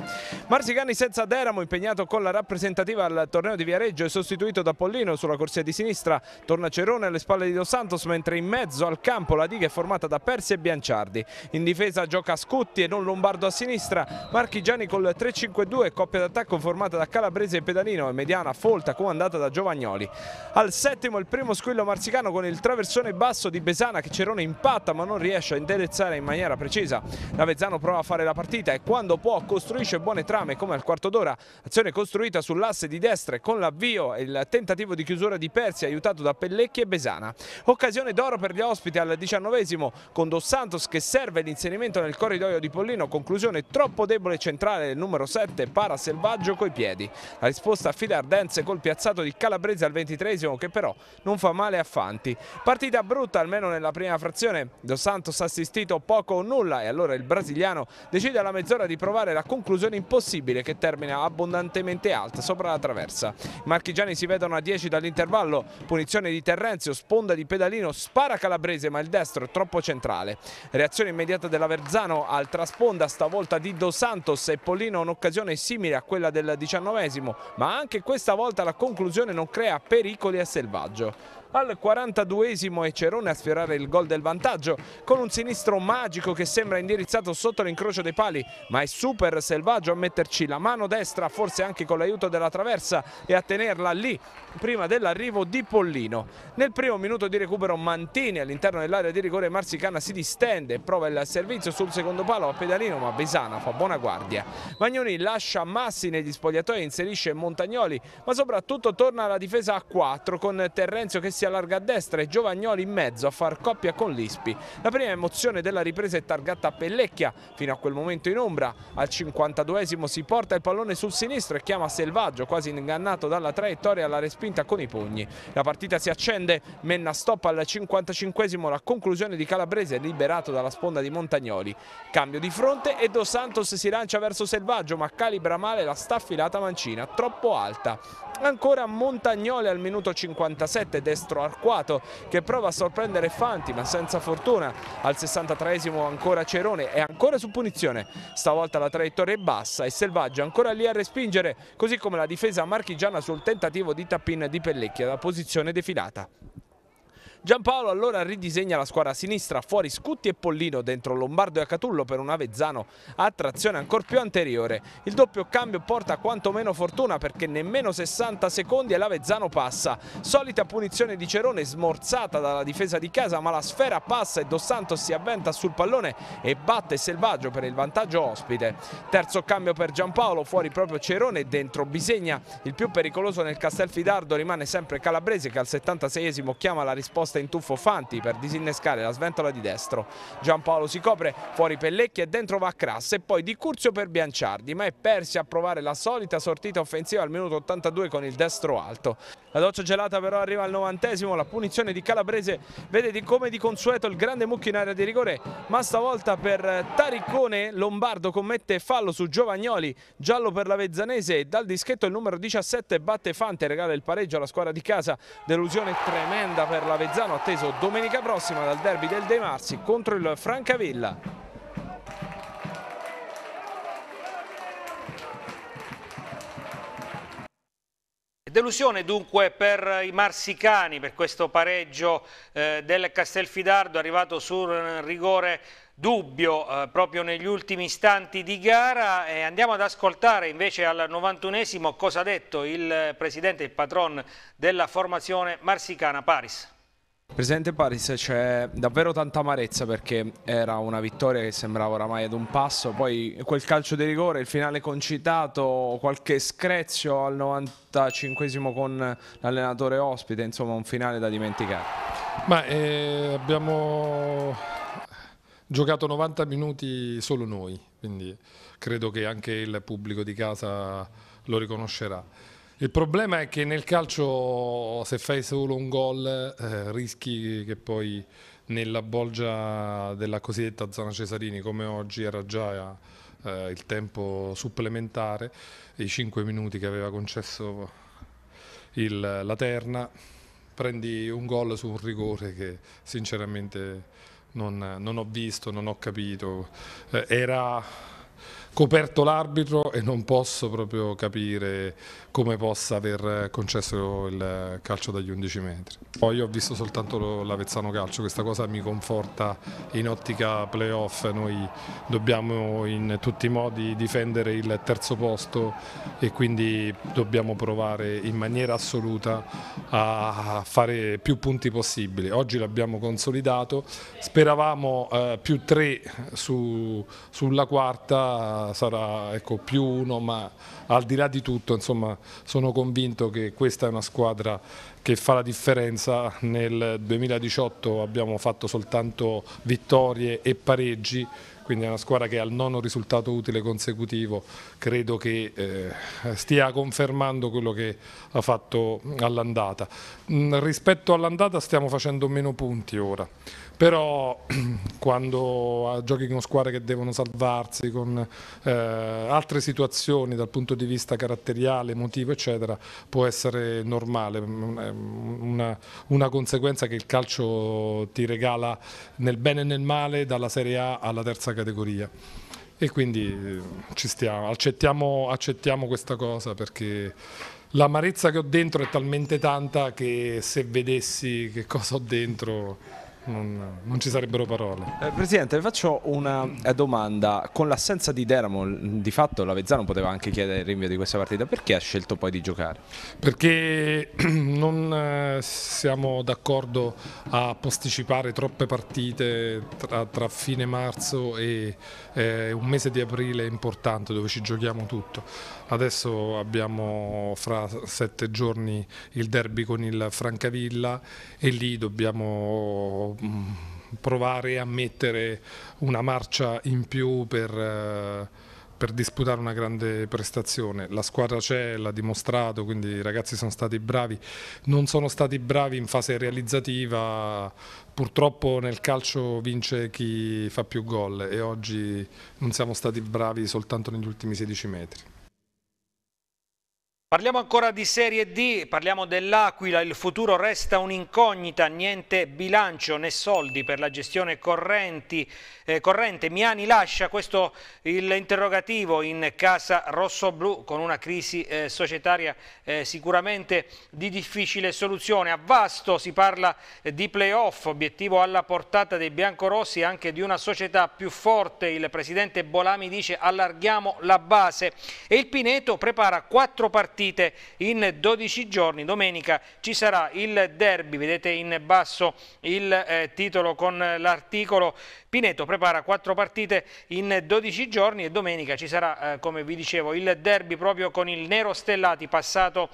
marsicani senza Deramo impegnato con la rappresentativa al torneo di Viareggio e sostituito da Pollino sulla corsia di sinistra torna Cerone alle spalle di Dos Santos mentre in mezzo al campo la diga è formata da Persi e Bianciardi in difesa gioca Cascotti e non Lombardo a sinistra, Marchigiani col 3-5-2, coppia d'attacco formata da Calabrese e Pedalino e mediana folta comandata da Giovagnoli. Al settimo il primo squillo marsicano con il traversone basso di Besana che Cerone impatta ma non riesce a indirizzare in maniera precisa. Lavezzano prova a fare la partita e quando può costruisce buone trame come al quarto d'ora, azione costruita sull'asse di destra e con l'avvio e il tentativo di chiusura di Persi aiutato da Pellecchi e Besana. Occasione d'oro per gli ospiti al diciannovesimo con Dos Santos che serve l'inserimento nel corridoio di Pollino, conclusione troppo debole centrale del numero 7, para selvaggio coi piedi. La risposta a affida Ardenze col piazzato di Calabrese al 23 esimo che però non fa male a Fanti. Partita brutta almeno nella prima frazione, Dos Santos ha assistito poco o nulla e allora il brasiliano decide alla mezz'ora di provare la conclusione impossibile che termina abbondantemente alta sopra la traversa. I marchigiani si vedono a 10 dall'intervallo, punizione di Terrenzio, sponda di Pedalino, spara Calabrese ma il destro è troppo centrale. Reazione immediata della Verzano Milano al trasponda stavolta di Dos Santos e Pollino un'occasione simile a quella del diciannovesimo ma anche questa volta la conclusione non crea pericoli a Selvaggio. Al 42esimo e Cerone a sfiorare il gol del vantaggio con un sinistro magico che sembra indirizzato sotto l'incrocio dei pali ma è super selvaggio a metterci la mano destra forse anche con l'aiuto della traversa e a tenerla lì prima dell'arrivo di Pollino. Nel primo minuto di recupero Mantini all'interno dell'area di rigore Marsicana si distende, e prova il servizio sul secondo palo a pedalino ma Besana fa buona guardia. Magnoni lascia Massi negli spogliatoi e inserisce Montagnoli ma soprattutto torna alla difesa a 4 con Terrenzio che si si allarga a destra e Giovagnoli in mezzo a far coppia con Lispi. La prima emozione della ripresa è targata a Pellecchia, fino a quel momento in ombra. Al 52esimo si porta il pallone sul sinistro e chiama Selvaggio, quasi ingannato dalla traiettoria alla respinta con i pugni. La partita si accende, Menna stoppa al 55esimo la conclusione di Calabrese liberato dalla sponda di Montagnoli. Cambio di fronte e Dos Santos si lancia verso Selvaggio ma calibra male la staffilata mancina, troppo alta. Ancora Montagnoli al minuto 57 destra destro Arquato che prova a sorprendere Fanti ma senza fortuna al 63esimo ancora Cerone è ancora su punizione stavolta la traiettoria è bassa e Selvaggio ancora lì a respingere così come la difesa marchigiana sul tentativo di tappin di Pellecchia da posizione defilata Giampaolo allora ridisegna la squadra a sinistra, fuori Scutti e Pollino, dentro Lombardo e Acatullo per un Avezzano a trazione ancora più anteriore. Il doppio cambio porta quantomeno fortuna perché nemmeno 60 secondi e l'Avezzano passa. Solita punizione di Cerone smorzata dalla difesa di casa ma la sfera passa e Dos Santos si avventa sul pallone e batte Selvaggio per il vantaggio ospite. Terzo cambio per Giampaolo, fuori proprio Cerone dentro Bisegna. Il più pericoloso nel Castelfidardo rimane sempre Calabrese che al 76esimo chiama la risposta messa in tuffo Fanti per disinnescare la sventola di destro. Giampaolo si copre, fuori Pellecchi e dentro va Crass e poi Di Curzio per Bianciardi, ma è persi a provare la solita sortita offensiva al minuto 82 con il destro alto. La doccia gelata però arriva al novantesimo, la punizione di Calabrese vede di come di consueto il grande mucchio in area di rigore, ma stavolta per Taricone Lombardo commette fallo su Giovagnoli, giallo per la Vezzanese e dal dischetto il numero 17 batte Fante, regala il pareggio alla squadra di casa, delusione tremenda per la Vezzanese Avezzano atteso domenica prossima dal derby del De Marsi contro il Francavilla. Delusione dunque per i marsicani per questo pareggio eh, del Castelfidardo arrivato sul rigore dubbio eh, proprio negli ultimi istanti di gara e andiamo ad ascoltare invece al 91esimo cosa ha detto il presidente, il patron della formazione marsicana Paris. Presidente Paris c'è davvero tanta amarezza perché era una vittoria che sembrava oramai ad un passo, poi quel calcio di rigore, il finale concitato, qualche screzio al 95 con l'allenatore ospite, insomma un finale da dimenticare. Ma eh, abbiamo giocato 90 minuti solo noi, quindi credo che anche il pubblico di casa lo riconoscerà. Il problema è che nel calcio se fai solo un gol eh, rischi che poi nella bolgia della cosiddetta zona Cesarini come oggi era già eh, il tempo supplementare, i 5 minuti che aveva concesso il, la terna, prendi un gol su un rigore che sinceramente non, non ho visto, non ho capito. Eh, era coperto l'arbitro e non posso proprio capire come possa aver concesso il calcio dagli 11 metri. Poi ho visto soltanto l'Avezzano Calcio, questa cosa mi conforta in ottica playoff, noi dobbiamo in tutti i modi difendere il terzo posto e quindi dobbiamo provare in maniera assoluta a fare più punti possibili. Oggi l'abbiamo consolidato, speravamo eh, più tre su, sulla quarta, sarà ecco, più uno ma al di là di tutto insomma, sono convinto che questa è una squadra che fa la differenza. Nel 2018 abbiamo fatto soltanto vittorie e pareggi, quindi è una squadra che ha il nono risultato utile consecutivo credo che eh, stia confermando quello che ha fatto all'andata. Mm, rispetto all'andata stiamo facendo meno punti ora però quando ah, giochi con squadre che devono salvarsi, con eh, altre situazioni dal punto di vista caratteriale, emotivo, eccetera, può essere normale, mm, una, una, conseguenza che il calcio ti regala nel bene e nel male dalla Serie A alla terza categoria. E quindi eh, ci stiamo, accettiamo, accettiamo questa cosa perché l'amarezza che ho dentro è talmente tanta che se vedessi che cosa ho dentro non, non ci sarebbero parole. Eh, Presidente, le faccio una eh, domanda. Con l'assenza di Deramo, di fatto l'Avezzano poteva anche chiedere il rinvio di questa partita, perché ha scelto poi di giocare? Perché non eh, siamo d'accordo a posticipare troppe partite tra, tra fine marzo e eh, un mese di aprile importante dove ci giochiamo tutto. Adesso abbiamo fra sette giorni il derby con il Francavilla e lì dobbiamo mm, provare a mettere una marcia in più per eh, per disputare una grande prestazione. La squadra c'è, l'ha dimostrato, quindi i ragazzi sono stati bravi. Non sono stati bravi in fase realizzativa, purtroppo nel calcio vince chi fa più gol e oggi non siamo stati bravi soltanto negli ultimi 16 metri. Parliamo ancora di Serie D, parliamo dell'Aquila, il futuro resta un'incognita, niente bilancio né soldi per la gestione correnti, eh, corrente. Miani lascia questo interrogativo in casa rossoblu con una crisi eh, societaria eh, sicuramente di difficile soluzione. A vasto si parla eh, di playoff, obiettivo alla portata dei biancorossi e anche di una società più forte. Il presidente Bolami dice allarghiamo la base e il Pineto prepara quattro partite partite in 12 giorni. Domenica ci sarà il derby, vedete in basso il eh, titolo con l'articolo. Pineto prepara 4 partite in 12 giorni e domenica ci sarà, eh, come vi dicevo, il derby proprio con il Nero Stellati passato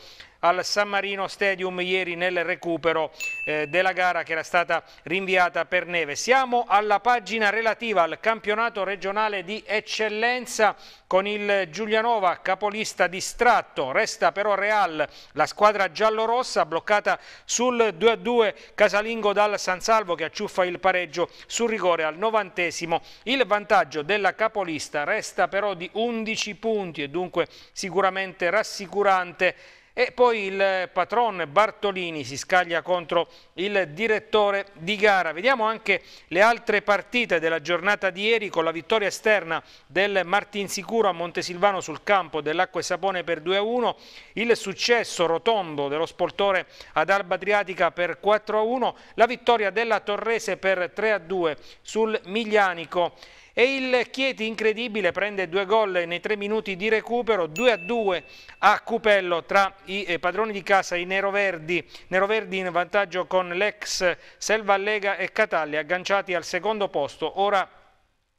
al San Marino Stadium ieri nel recupero eh, della gara che era stata rinviata per neve. Siamo alla pagina relativa al campionato regionale di eccellenza con il Giulianova capolista distratto, resta però Real la squadra giallorossa bloccata sul 2-2 casalingo dal San Salvo che acciuffa il pareggio sul rigore al novantesimo. Il vantaggio della capolista resta però di 11 punti e dunque sicuramente rassicurante e poi il patron Bartolini si scaglia contro il direttore di gara. Vediamo anche le altre partite della giornata di ieri con la vittoria esterna del Martinsicuro a Montesilvano sul campo dell'Acqua e Sapone per 2-1, il successo rotondo dello Sportore ad Alba Adriatica per 4-1, la vittoria della Torrese per 3-2 sul Miglianico. E il Chieti incredibile prende due gol nei tre minuti di recupero, 2 a 2 a Cupello tra i eh, padroni di casa, i neroverdi, neroverdi in vantaggio con l'ex Selva Lega e Catalli agganciati al secondo posto, ora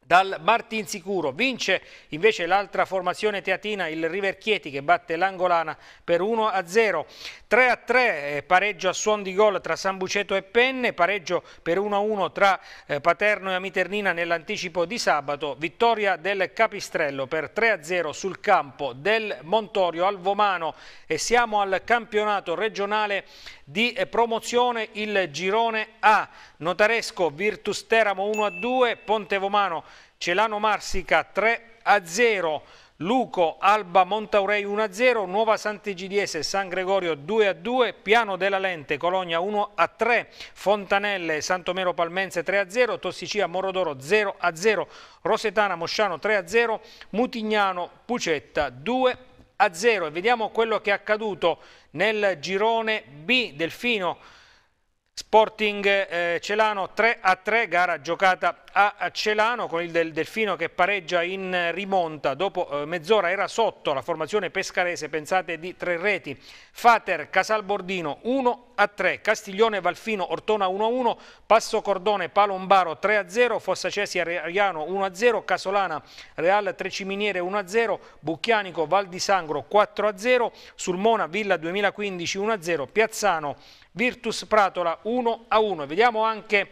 dal Martin Sicuro. Vince invece l'altra formazione teatina, il River Chieti, che batte l'Angolana per 1-0. 3-3, eh, pareggio a suon di gol tra Sambuceto e Penne, pareggio per 1-1 tra eh, Paterno e Amiternina nell'anticipo di sabato. Vittoria del Capistrello per 3-0 sul campo del Montorio al Vomano e siamo al campionato regionale di eh, promozione il girone A. Notaresco Virtus Teramo 1-2, Ponte Vomano Celano Marsica 3 a 0, Luco Alba Montaurei 1 a 0, Nuova Sant'Egidiese San Gregorio 2 a 2, Piano della Lente Colonia 1 a 3, Fontanelle Santomero Palmense 3 a 0, Tossicia Morodoro 0 a 0, Rosetana Mosciano 3 a 0, Mutignano Pucetta 2 a 0 a 0 e vediamo quello che è accaduto nel girone B Delfino Sporting eh, Celano 3 a 3, gara giocata a Celano con il Delfino che pareggia in rimonta. Dopo eh, mezz'ora era sotto la formazione pescarese, pensate di tre reti. Fater Casalbordino 1 a 3, Castiglione Valfino Ortona 1 a 1, Passo Cordone Palombaro 3 a 0, Fossacesi, Cesia Ariano 1 a 0, Casolana Real Treciminiere 1 a 0, Bucchianico Val di Sangro 4 a 0, Sulmona Villa 2015 1 a 0, Piazzano Virtus Pratola 1 a 1. Vediamo anche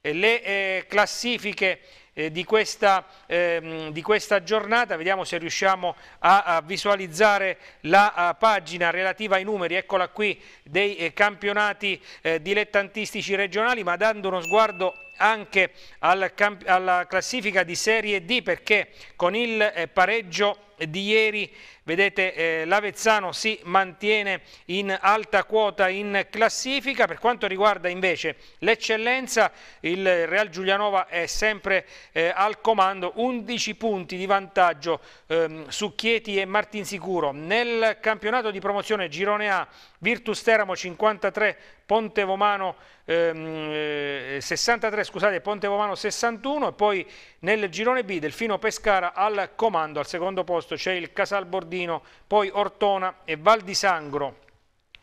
eh, le eh, classifiche eh, di, questa, ehm, di, questa, giornata, vediamo se riusciamo a, a visualizzare la a pagina relativa ai numeri, eccola qui, dei eh, campionati eh, dilettantistici regionali, ma dando uno sguardo anche alla, classifica di Serie D perché con il eh, pareggio di ieri vedete eh, l'Avezzano si mantiene in alta quota in classifica per quanto riguarda invece l'eccellenza il Real Giulianova è sempre eh, al comando 11 punti di vantaggio ehm, su Chieti e Martinsicuro nel campionato di promozione Girone A Virtus Teramo 53 Ponte Vomano, ehm, 63, eh, scusate, Ponte Vomano 61 e poi nel girone B Delfino Pescara al comando, al secondo posto c'è il Casal Bordino, poi Ortona e Val di Sangro.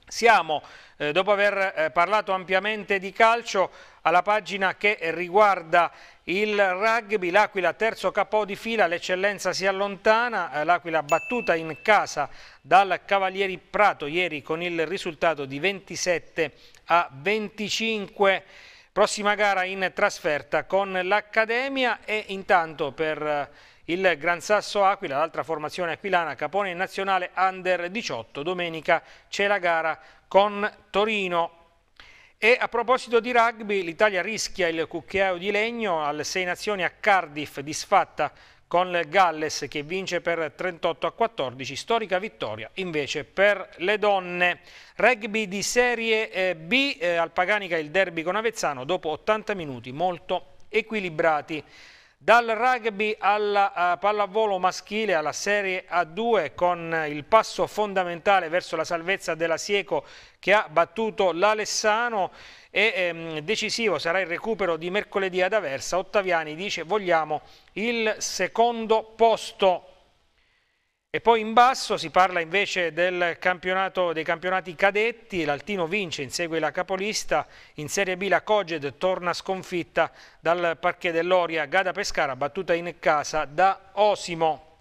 Siamo, eh, dopo aver eh, parlato ampiamente di calcio, alla pagina che riguarda il rugby, l'Aquila terzo capo di fila, l'eccellenza si allontana, eh, l'Aquila battuta in casa dal Cavalieri Prato ieri con il risultato di 27 a 25. Prossima gara in trasferta con l'Accademia e intanto per eh, il Gran Sasso Aquila, l'altra formazione aquilana, Capone Nazionale Under 18. Domenica c'è la gara con Torino e a proposito di rugby, l'Italia rischia il cucchiaio di legno alle sei nazioni a Cardiff, disfatta con il Galles che vince per 38 a 14, storica vittoria invece per le donne. Rugby di Serie eh, B, eh, al Paganica il derby con Avezzano dopo 80 minuti molto equilibrati. Dal rugby alla eh, pallavolo maschile, alla Serie A2 con il passo fondamentale verso la salvezza della Sieco che ha battuto l'Alessano e ehm, decisivo sarà il recupero di mercoledì ad Aversa. Ottaviani dice vogliamo il secondo posto e poi in basso si parla invece campionato, dei campionati cadetti, l'Altino vince, insegue la capolista, in Serie B la Coged torna sconfitta dal parquet dell'Oria, Gada Pescara battuta in casa da Osimo.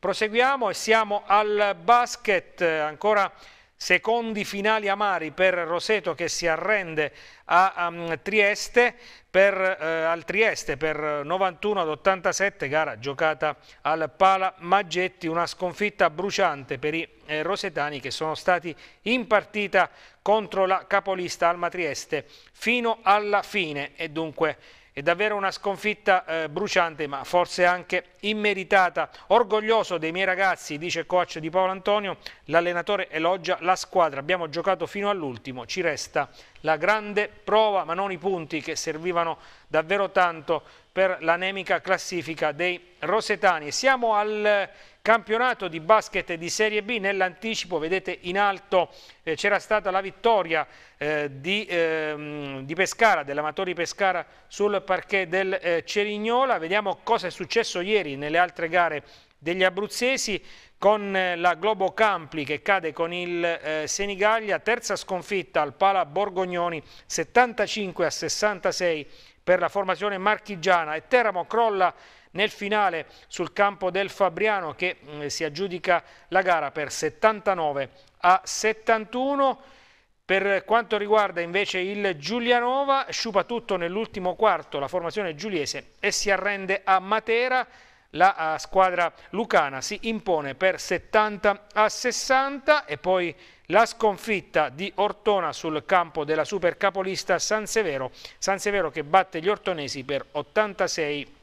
Proseguiamo e siamo al basket, ancora secondi finali amari per Roseto che si arrende a, um, Trieste, per, eh, al Trieste per 91 ad 87, gara giocata al Pala Maggetti, una sconfitta bruciante per i eh, rosetani che sono stati in partita contro la capolista Alma Trieste fino alla fine e dunque è davvero una sconfitta eh, bruciante ma forse anche immeritata. Orgoglioso dei miei ragazzi, dice coach di Paolo Antonio, l'allenatore elogia la squadra. Abbiamo giocato fino all'ultimo, ci resta la grande prova ma non i punti che servivano davvero tanto per l'anemica classifica dei Rosetani. Siamo al campionato di basket di Serie B nell'anticipo vedete in alto eh, c'era stata la vittoria eh, di, eh, di, Pescara dell'Amatori Pescara sul parquet del eh, Cerignola vediamo cosa è successo ieri nelle altre gare degli abruzzesi con eh, la Globo Campli che cade con il eh, Senigallia, terza sconfitta al Pala Borgognoni 75 a 66 per la formazione marchigiana e Teramo crolla nel finale sul campo del Fabriano che mm, si aggiudica la gara per 79 a 71. Per quanto riguarda invece il Giulianova, sciupa tutto nell'ultimo quarto la formazione giuliese e si arrende a Matera. La eh, squadra lucana si impone per 70 a 60 e poi la sconfitta di Ortona sul campo della supercapolista San Severo. San Severo che batte gli ortonesi per 86 a 60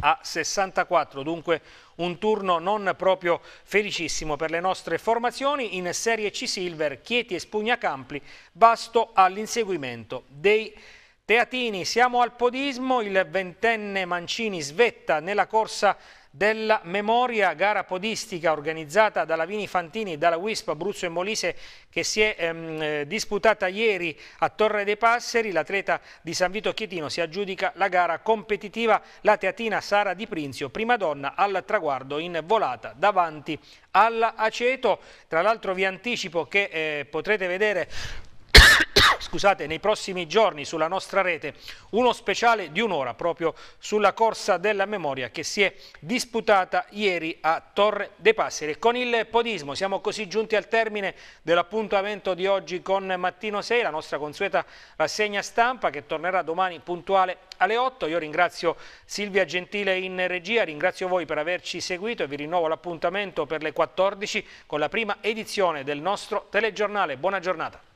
a 64, dunque un turno non proprio felicissimo per le nostre formazioni. In Serie C Silver, Chieti e Spugnacampli, basto all'inseguimento dei teatini. Siamo al podismo, il ventenne Mancini svetta nella corsa della memoria gara podistica organizzata da Lavini Fantini, dalla WISP Abruzzo e Molise che si è ehm, eh, disputata ieri a Torre dei Passeri. L'atleta di San Vito Chietino si aggiudica la gara competitiva. La teatina Sara Di Prinzio, prima donna al traguardo in volata davanti all'aceto. Tra l'altro vi anticipo che eh, potrete vedere scusate, nei prossimi giorni sulla nostra rete uno speciale di un'ora proprio sulla corsa della memoria che si è disputata ieri a Torre dei Passeri. Con il podismo siamo così giunti al termine dell'appuntamento di oggi con Mattino 6, la nostra consueta rassegna stampa che tornerà domani puntuale alle 8. Io ringrazio Silvia Gentile in regia, ringrazio voi per averci seguito e vi rinnovo l'appuntamento per le 14 con la prima edizione del nostro telegiornale. Buona giornata.